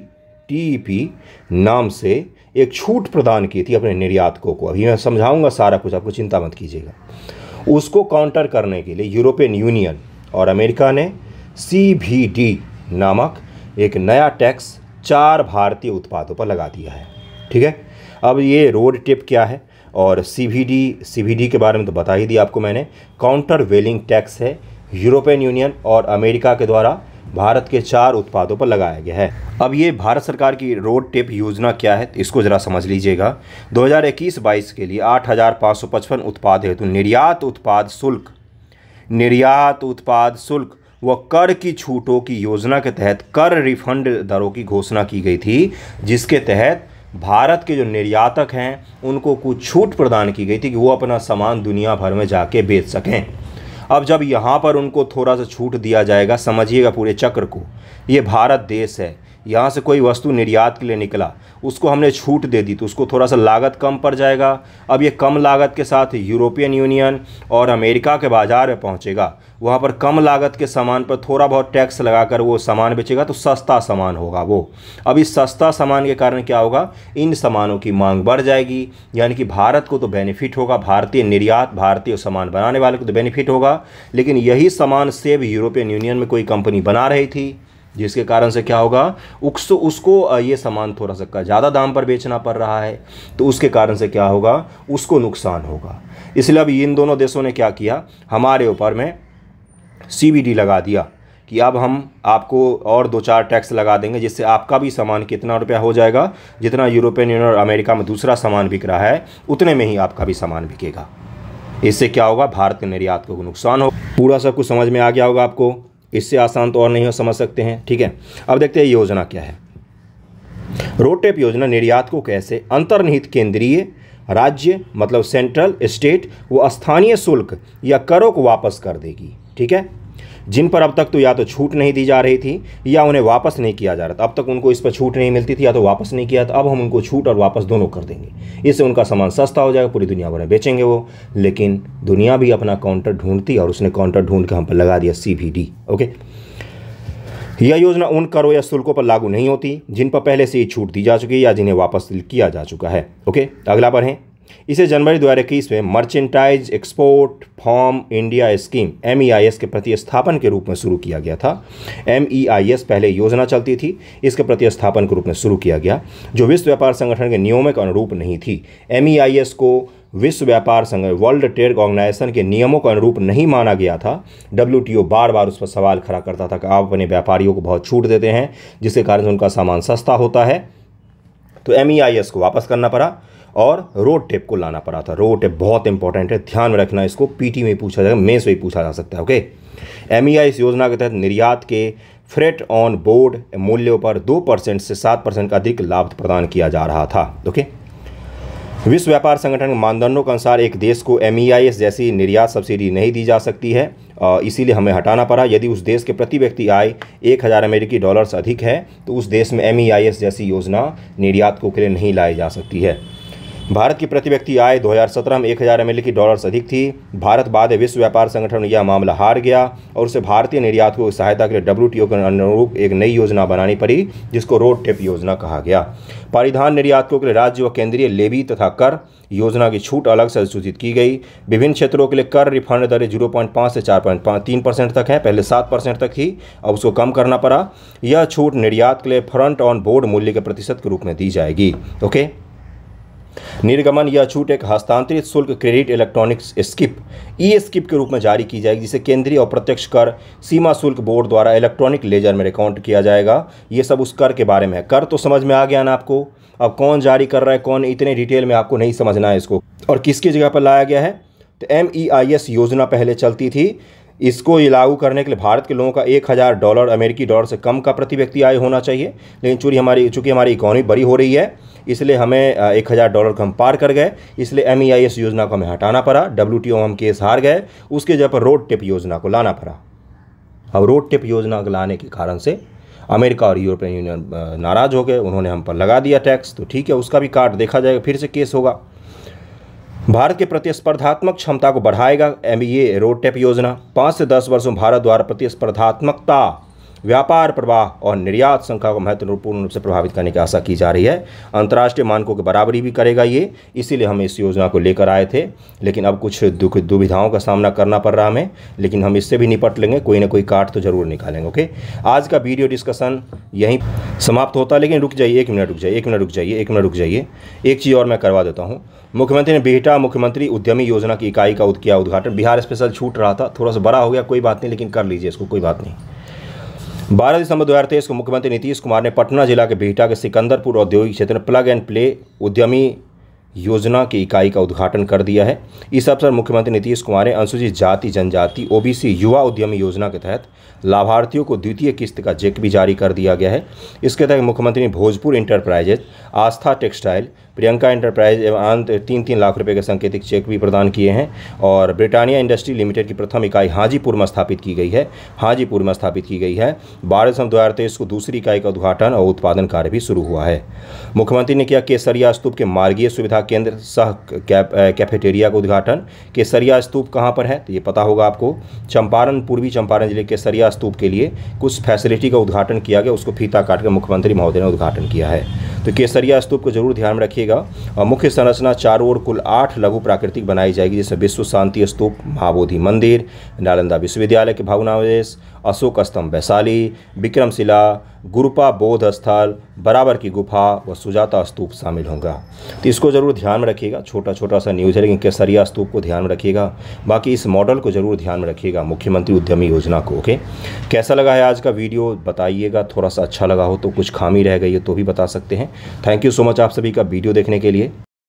T E P नाम से एक छूट प्रदान की थी अपने निर्यातकों को अभी मैं समझाऊंगा सारा कुछ आपको चिंता मत कीजिएगा उसको काउंटर करने के लिए यूरोपियन यूनियन और अमेरिका ने सी नामक एक नया टैक्स चार भारतीय उत्पादों पर लगा दिया है ठीक है अब ये रोड टिप क्या है और सी बी डी के बारे में तो बता ही दिया आपको मैंने काउंटर वेलिंग टैक्स है यूरोपियन यूनियन और अमेरिका के द्वारा भारत के चार उत्पादों पर लगाया गया है अब ये भारत सरकार की रोड टेप योजना क्या है इसको ज़रा समझ लीजिएगा 2021-22 के लिए 8,555 उत्पाद हेतु निर्यात उत्पाद शुल्क निर्यात उत्पाद शुल्क व कर की छूटों की योजना के तहत कर रिफंड दरों की घोषणा की गई थी जिसके तहत भारत के जो निर्यातक हैं उनको कुछ छूट प्रदान की गई थी कि वो अपना सामान दुनिया भर में जाके बेच सकें अब जब यहाँ पर उनको थोड़ा सा छूट दिया जाएगा समझिएगा पूरे चक्र को ये भारत देश है यहाँ से कोई वस्तु निर्यात के लिए निकला उसको हमने छूट दे दी तो उसको थोड़ा सा लागत कम पड़ जाएगा अब ये कम लागत के साथ यूरोपियन यूनियन और अमेरिका के बाज़ार में पहुँचेगा वहाँ पर कम लागत के सामान पर थोड़ा बहुत टैक्स लगाकर वो सामान बेचेगा तो सस्ता सामान होगा वो अब इस सस्ता सामान के कारण क्या होगा इन सामानों की मांग बढ़ जाएगी यानी कि भारत को तो बेनिफिट होगा भारतीय निर्यात भारतीय सामान बनाने वाले को तो बेनिफिट होगा लेकिन यही सामान सेब यूरोपियन यूनियन में कोई कंपनी बना रही थी जिसके कारण से क्या होगा उसको उसको ये सामान थोड़ा सा ज़्यादा दाम पर बेचना पड़ रहा है तो उसके कारण से क्या होगा उसको नुकसान होगा इसलिए अब इन दोनों देशों ने क्या किया हमारे ऊपर में सी लगा दिया कि अब हम आपको और दो चार टैक्स लगा देंगे जिससे आपका भी सामान कितना रुपया हो जाएगा जितना यूरोपियन यूनियन और अमेरिका में दूसरा सामान बिक रहा है उतने में ही आपका भी सामान बिकेगा इससे क्या होगा भारत के निर्यात को नुकसान हो पूरा सब कुछ समझ में आ गया होगा आपको इससे आसान तो और नहीं हो समझ सकते हैं ठीक है अब देखते हैं योजना क्या है रोटेप योजना निर्यात को कैसे अंतर्निहित केंद्रीय राज्य मतलब सेंट्रल स्टेट व स्थानीय शुल्क या करों को वापस कर देगी ठीक है जिन पर अब तक तो या तो छूट नहीं दी जा रही थी या उन्हें वापस नहीं किया जा रहा था अब तक उनको इस पर छूट नहीं मिलती थी या तो वापस नहीं किया था अब हम उनको छूट और वापस दोनों कर देंगे इससे उनका सामान सस्ता हो जाएगा पूरी दुनिया भर में बेचेंगे वो लेकिन दुनिया भी अपना काउंटर ढूंढती और उसने काउंटर ढूंढ के हम पर लगा दिया सी ओके यह योजना उन करों या शुल्कों पर लागू नहीं होती जिन पर पहले से ही छूट दी जा चुकी है या जिन्हें वापस किया जा चुका है ओके अगला पर है इसे जनवरी दो में merchandise export from India scheme M e के प्रतिस्थापन के रूप में शुरू किया गया था एम e पहले योजना चलती थी इसके प्रतिस्थापन के रूप में शुरू किया गया जो विश्व व्यापार संगठन के नियमों के अनुरूप नहीं थी एम e को विश्व व्यापार संघ वर्ल्ड ट्रेड ऑर्गेनाइजेशन के नियमों के अनुरूप नहीं माना गया था डब्ल्यू बार बार उस पर सवाल खड़ा करता था कि आप अपने व्यापारियों को बहुत छूट देते हैं जिसके कारण उनका सामान सस्ता होता है तो एम को वापस करना पड़ा और रोड टेप को लाना पड़ा था रोड टेप बहुत इंपॉर्टेंट है ध्यान में रखना इसको पीटी में पूछा जाएगा मेन्स में पूछा जा सकता है ओके एम e इस योजना के तहत निर्यात के फ्रेट ऑन बोर्ड मूल्यों पर दो परसेंट से सात परसेंट का अधिक लाभ प्रदान किया जा रहा था ओके विश्व व्यापार संगठन के मानदंडों के अनुसार एक देश को एम e जैसी निर्यात सब्सिडी नहीं दी जा सकती है इसीलिए हमें हटाना पड़ा यदि उस देश के प्रति व्यक्ति आय एक हज़ार अमेरिकी डॉलर्स अधिक है तो उस देश में एम e जैसी योजना निर्यातकों के लिए नहीं लाई जा सकती है भारत की प्रति व्यक्ति आय 2017 में एक हज़ार अमेरिकी डॉलर्स अधिक थी भारत बाद विश्व व्यापार संगठन में यह मामला हार गया और उसे भारतीय निर्यातकों की सहायता के लिए डब्ल्यू के अनुरूप एक नई योजना बनानी पड़ी जिसको रोड टेप योजना कहा गया परिधान निर्यातकों के लिए राज्य व केंद्रीय लेवी तथा कर योजना की छूट अलग से अधिसूचित की गई विभिन्न क्षेत्रों के लिए कर रिफंड दरें जीरो पॉइंट पाँच से चार पॉइंट पाँच तीन परसेंट तक है पहले सात परसेंट तक थी अब उसको कम करना पड़ा यह छूट निर्यात के लिए फ्रंट ऑन बोर्ड मूल्य के प्रतिशत के रूप में दी जाएगी ओके निर्गमन या छूट एक हस्तांतरित शुल्क credit electronics scrip E scrip के रूप में जारी की जाएगी जिसे केंद्रीय और प्रत्यक्ष कर सीमा शुल्क बोर्ड द्वारा इलेक्ट्रॉनिक लेजर में रिकाउंट किया जाएगा ये सब उस कर के बारे में है कर तो समझ में आ गया ना आपको अब कौन जारी कर रहा है कौन इतने डिटेल में आपको नहीं समझना है इसको और किसकी जगह पर लाया गया है तो एम e योजना पहले चलती थी इसको लागू करने के लिए भारत के लोगों का एक हज़ार डॉलर अमेरिकी डॉलर से कम का प्रति व्यक्ति आय होना चाहिए लेकिन चूँकि हमारी चूँकि हमारी इकोनॉमी बड़ी हो रही है इसलिए हमें एक हज़ार डॉलर को हम पार कर गए इसलिए एम e योजना को हमें हटाना पड़ा डब्ल्यू हम केस हार गए उसके जगह पर रोड टेप योजना को लाना पड़ा अब रोड टेप योजना को लाने के कारण से अमेरिका और यूरोपियन यूनियन नाराज़ हो गए उन्होंने हम पर लगा दिया टैक्स तो ठीक है उसका भी कार्ड देखा जाएगा फिर से केस होगा भारत के प्रतिस्पर्धात्मक क्षमता को बढ़ाएगा एम ए रोड टेप योजना पाँच से दस वर्षों भारत द्वारा प्रतिस्पर्धात्मकता व्यापार प्रवाह और निर्यात संख्या को महत्वपूर्ण रूप से प्रभावित करने की आशा की जा रही है अंतर्राष्ट्रीय मानकों की बराबरी भी करेगा ये इसीलिए हम इस योजना को लेकर आए थे लेकिन अब कुछ दुख दुविधाओं का सामना करना पड़ रहा हमें लेकिन हम इससे भी निपट लेंगे कोई ना कोई काट तो जरूर निकालेंगे ओके आज का वीडियो डिस्कशन यहीं समाप्त होता है लेकिन रुक जाइए एक मिनट रुक जाइए एक मिनट रुक जाइए एक मिनट रुक जाइए एक चीज़ और मैं करवा देता हूँ मुख्यमंत्री ने बेटा मुख्यमंत्री उद्यमी योजना की इकाई का किया उद्घाटन बिहार स्पेशल छूट रहा था थोड़ा सा बड़ा हो गया कोई बात नहीं लेकिन कर लीजिए इसको कोई बात नहीं बारह दिसंबर दो हज़ार तेईस को मुख्यमंत्री नीतीश कुमार ने पटना जिला के बिहटा के सिकंदरपुर औद्योगिक क्षेत्र में प्लग एंड प्ले उद्यमी योजना की इकाई का उद्घाटन कर दिया है इस अवसर मुख्यमंत्री नीतीश कुमार ने अनुसूचित जाति जनजाति ओबीसी युवा उद्यमी योजना के तहत लाभार्थियों को द्वितीय किस्त का चेक भी जारी कर दिया गया है इसके तहत मुख्यमंत्री ने Bhojpur enterprises Aastha textile Priyanka enterprise एवं आंत तीन तीन लाख रुपये के संकेतिक चेक भी प्रदान किए हैं और ब्रिटानिया इंडस्ट्री लिमिटेड की प्रथम इकाई हाजीपुर में स्थापित की गई है हाजीपुर में स्थापित की गई है बारह दिसंबर दो हजार तेईस को दूसरी इकाई का उद्घाटन और उत्पादन कार्य भी शुरू हुआ है मुख्यमंत्री ने किया केसरिया स्तूप के मार्गीय सुविधा केंद्र सह कैफेटेरिया का उद्घाटन केसरिया स्तूप कहाँ पर है तो ये पता होगा आपको चंपारण पूर्वी चंपारण जिले के केसरिया स्तूप के लिए कुछ फैसिलिटी का उद्घाटन किया गया उसको फीता काट कर मुख्यमंत्री महोदय ने उद्घाटन किया है तो केसरिया स्तूप को जरूर ध्यान में रखिएगा रहेगा मुख्य संरचना चार ओर कुल आठ लघु प्राकृतिक बनाई जाएगी जैसे विश्व शांति स्तूप महाबोधि मंदिर नालंदा विश्वविद्यालय के भावनावेश अशोक स्तंभ वैशाली विक्रमशिला गुरुपा बोध स्थल बराबर की गुफा व सुजाता स्तूप शामिल होगा तो इसको ज़रूर ध्यान में रखिएगा छोटा छोटा सा न्यूज़ है लेकिन केसरिया स्तूप को ध्यान में रखिएगा बाकी इस मॉडल को ज़रूर ध्यान में रखिएगा मुख्यमंत्री उद्यमी योजना को ओके कैसा लगा है आज का वीडियो बताइएगा थोड़ा सा अच्छा लगा हो तो कुछ खामी रह गई है तो भी बता सकते हैं थैंक यू सो मच आप सभी का वीडियो देखने के लिए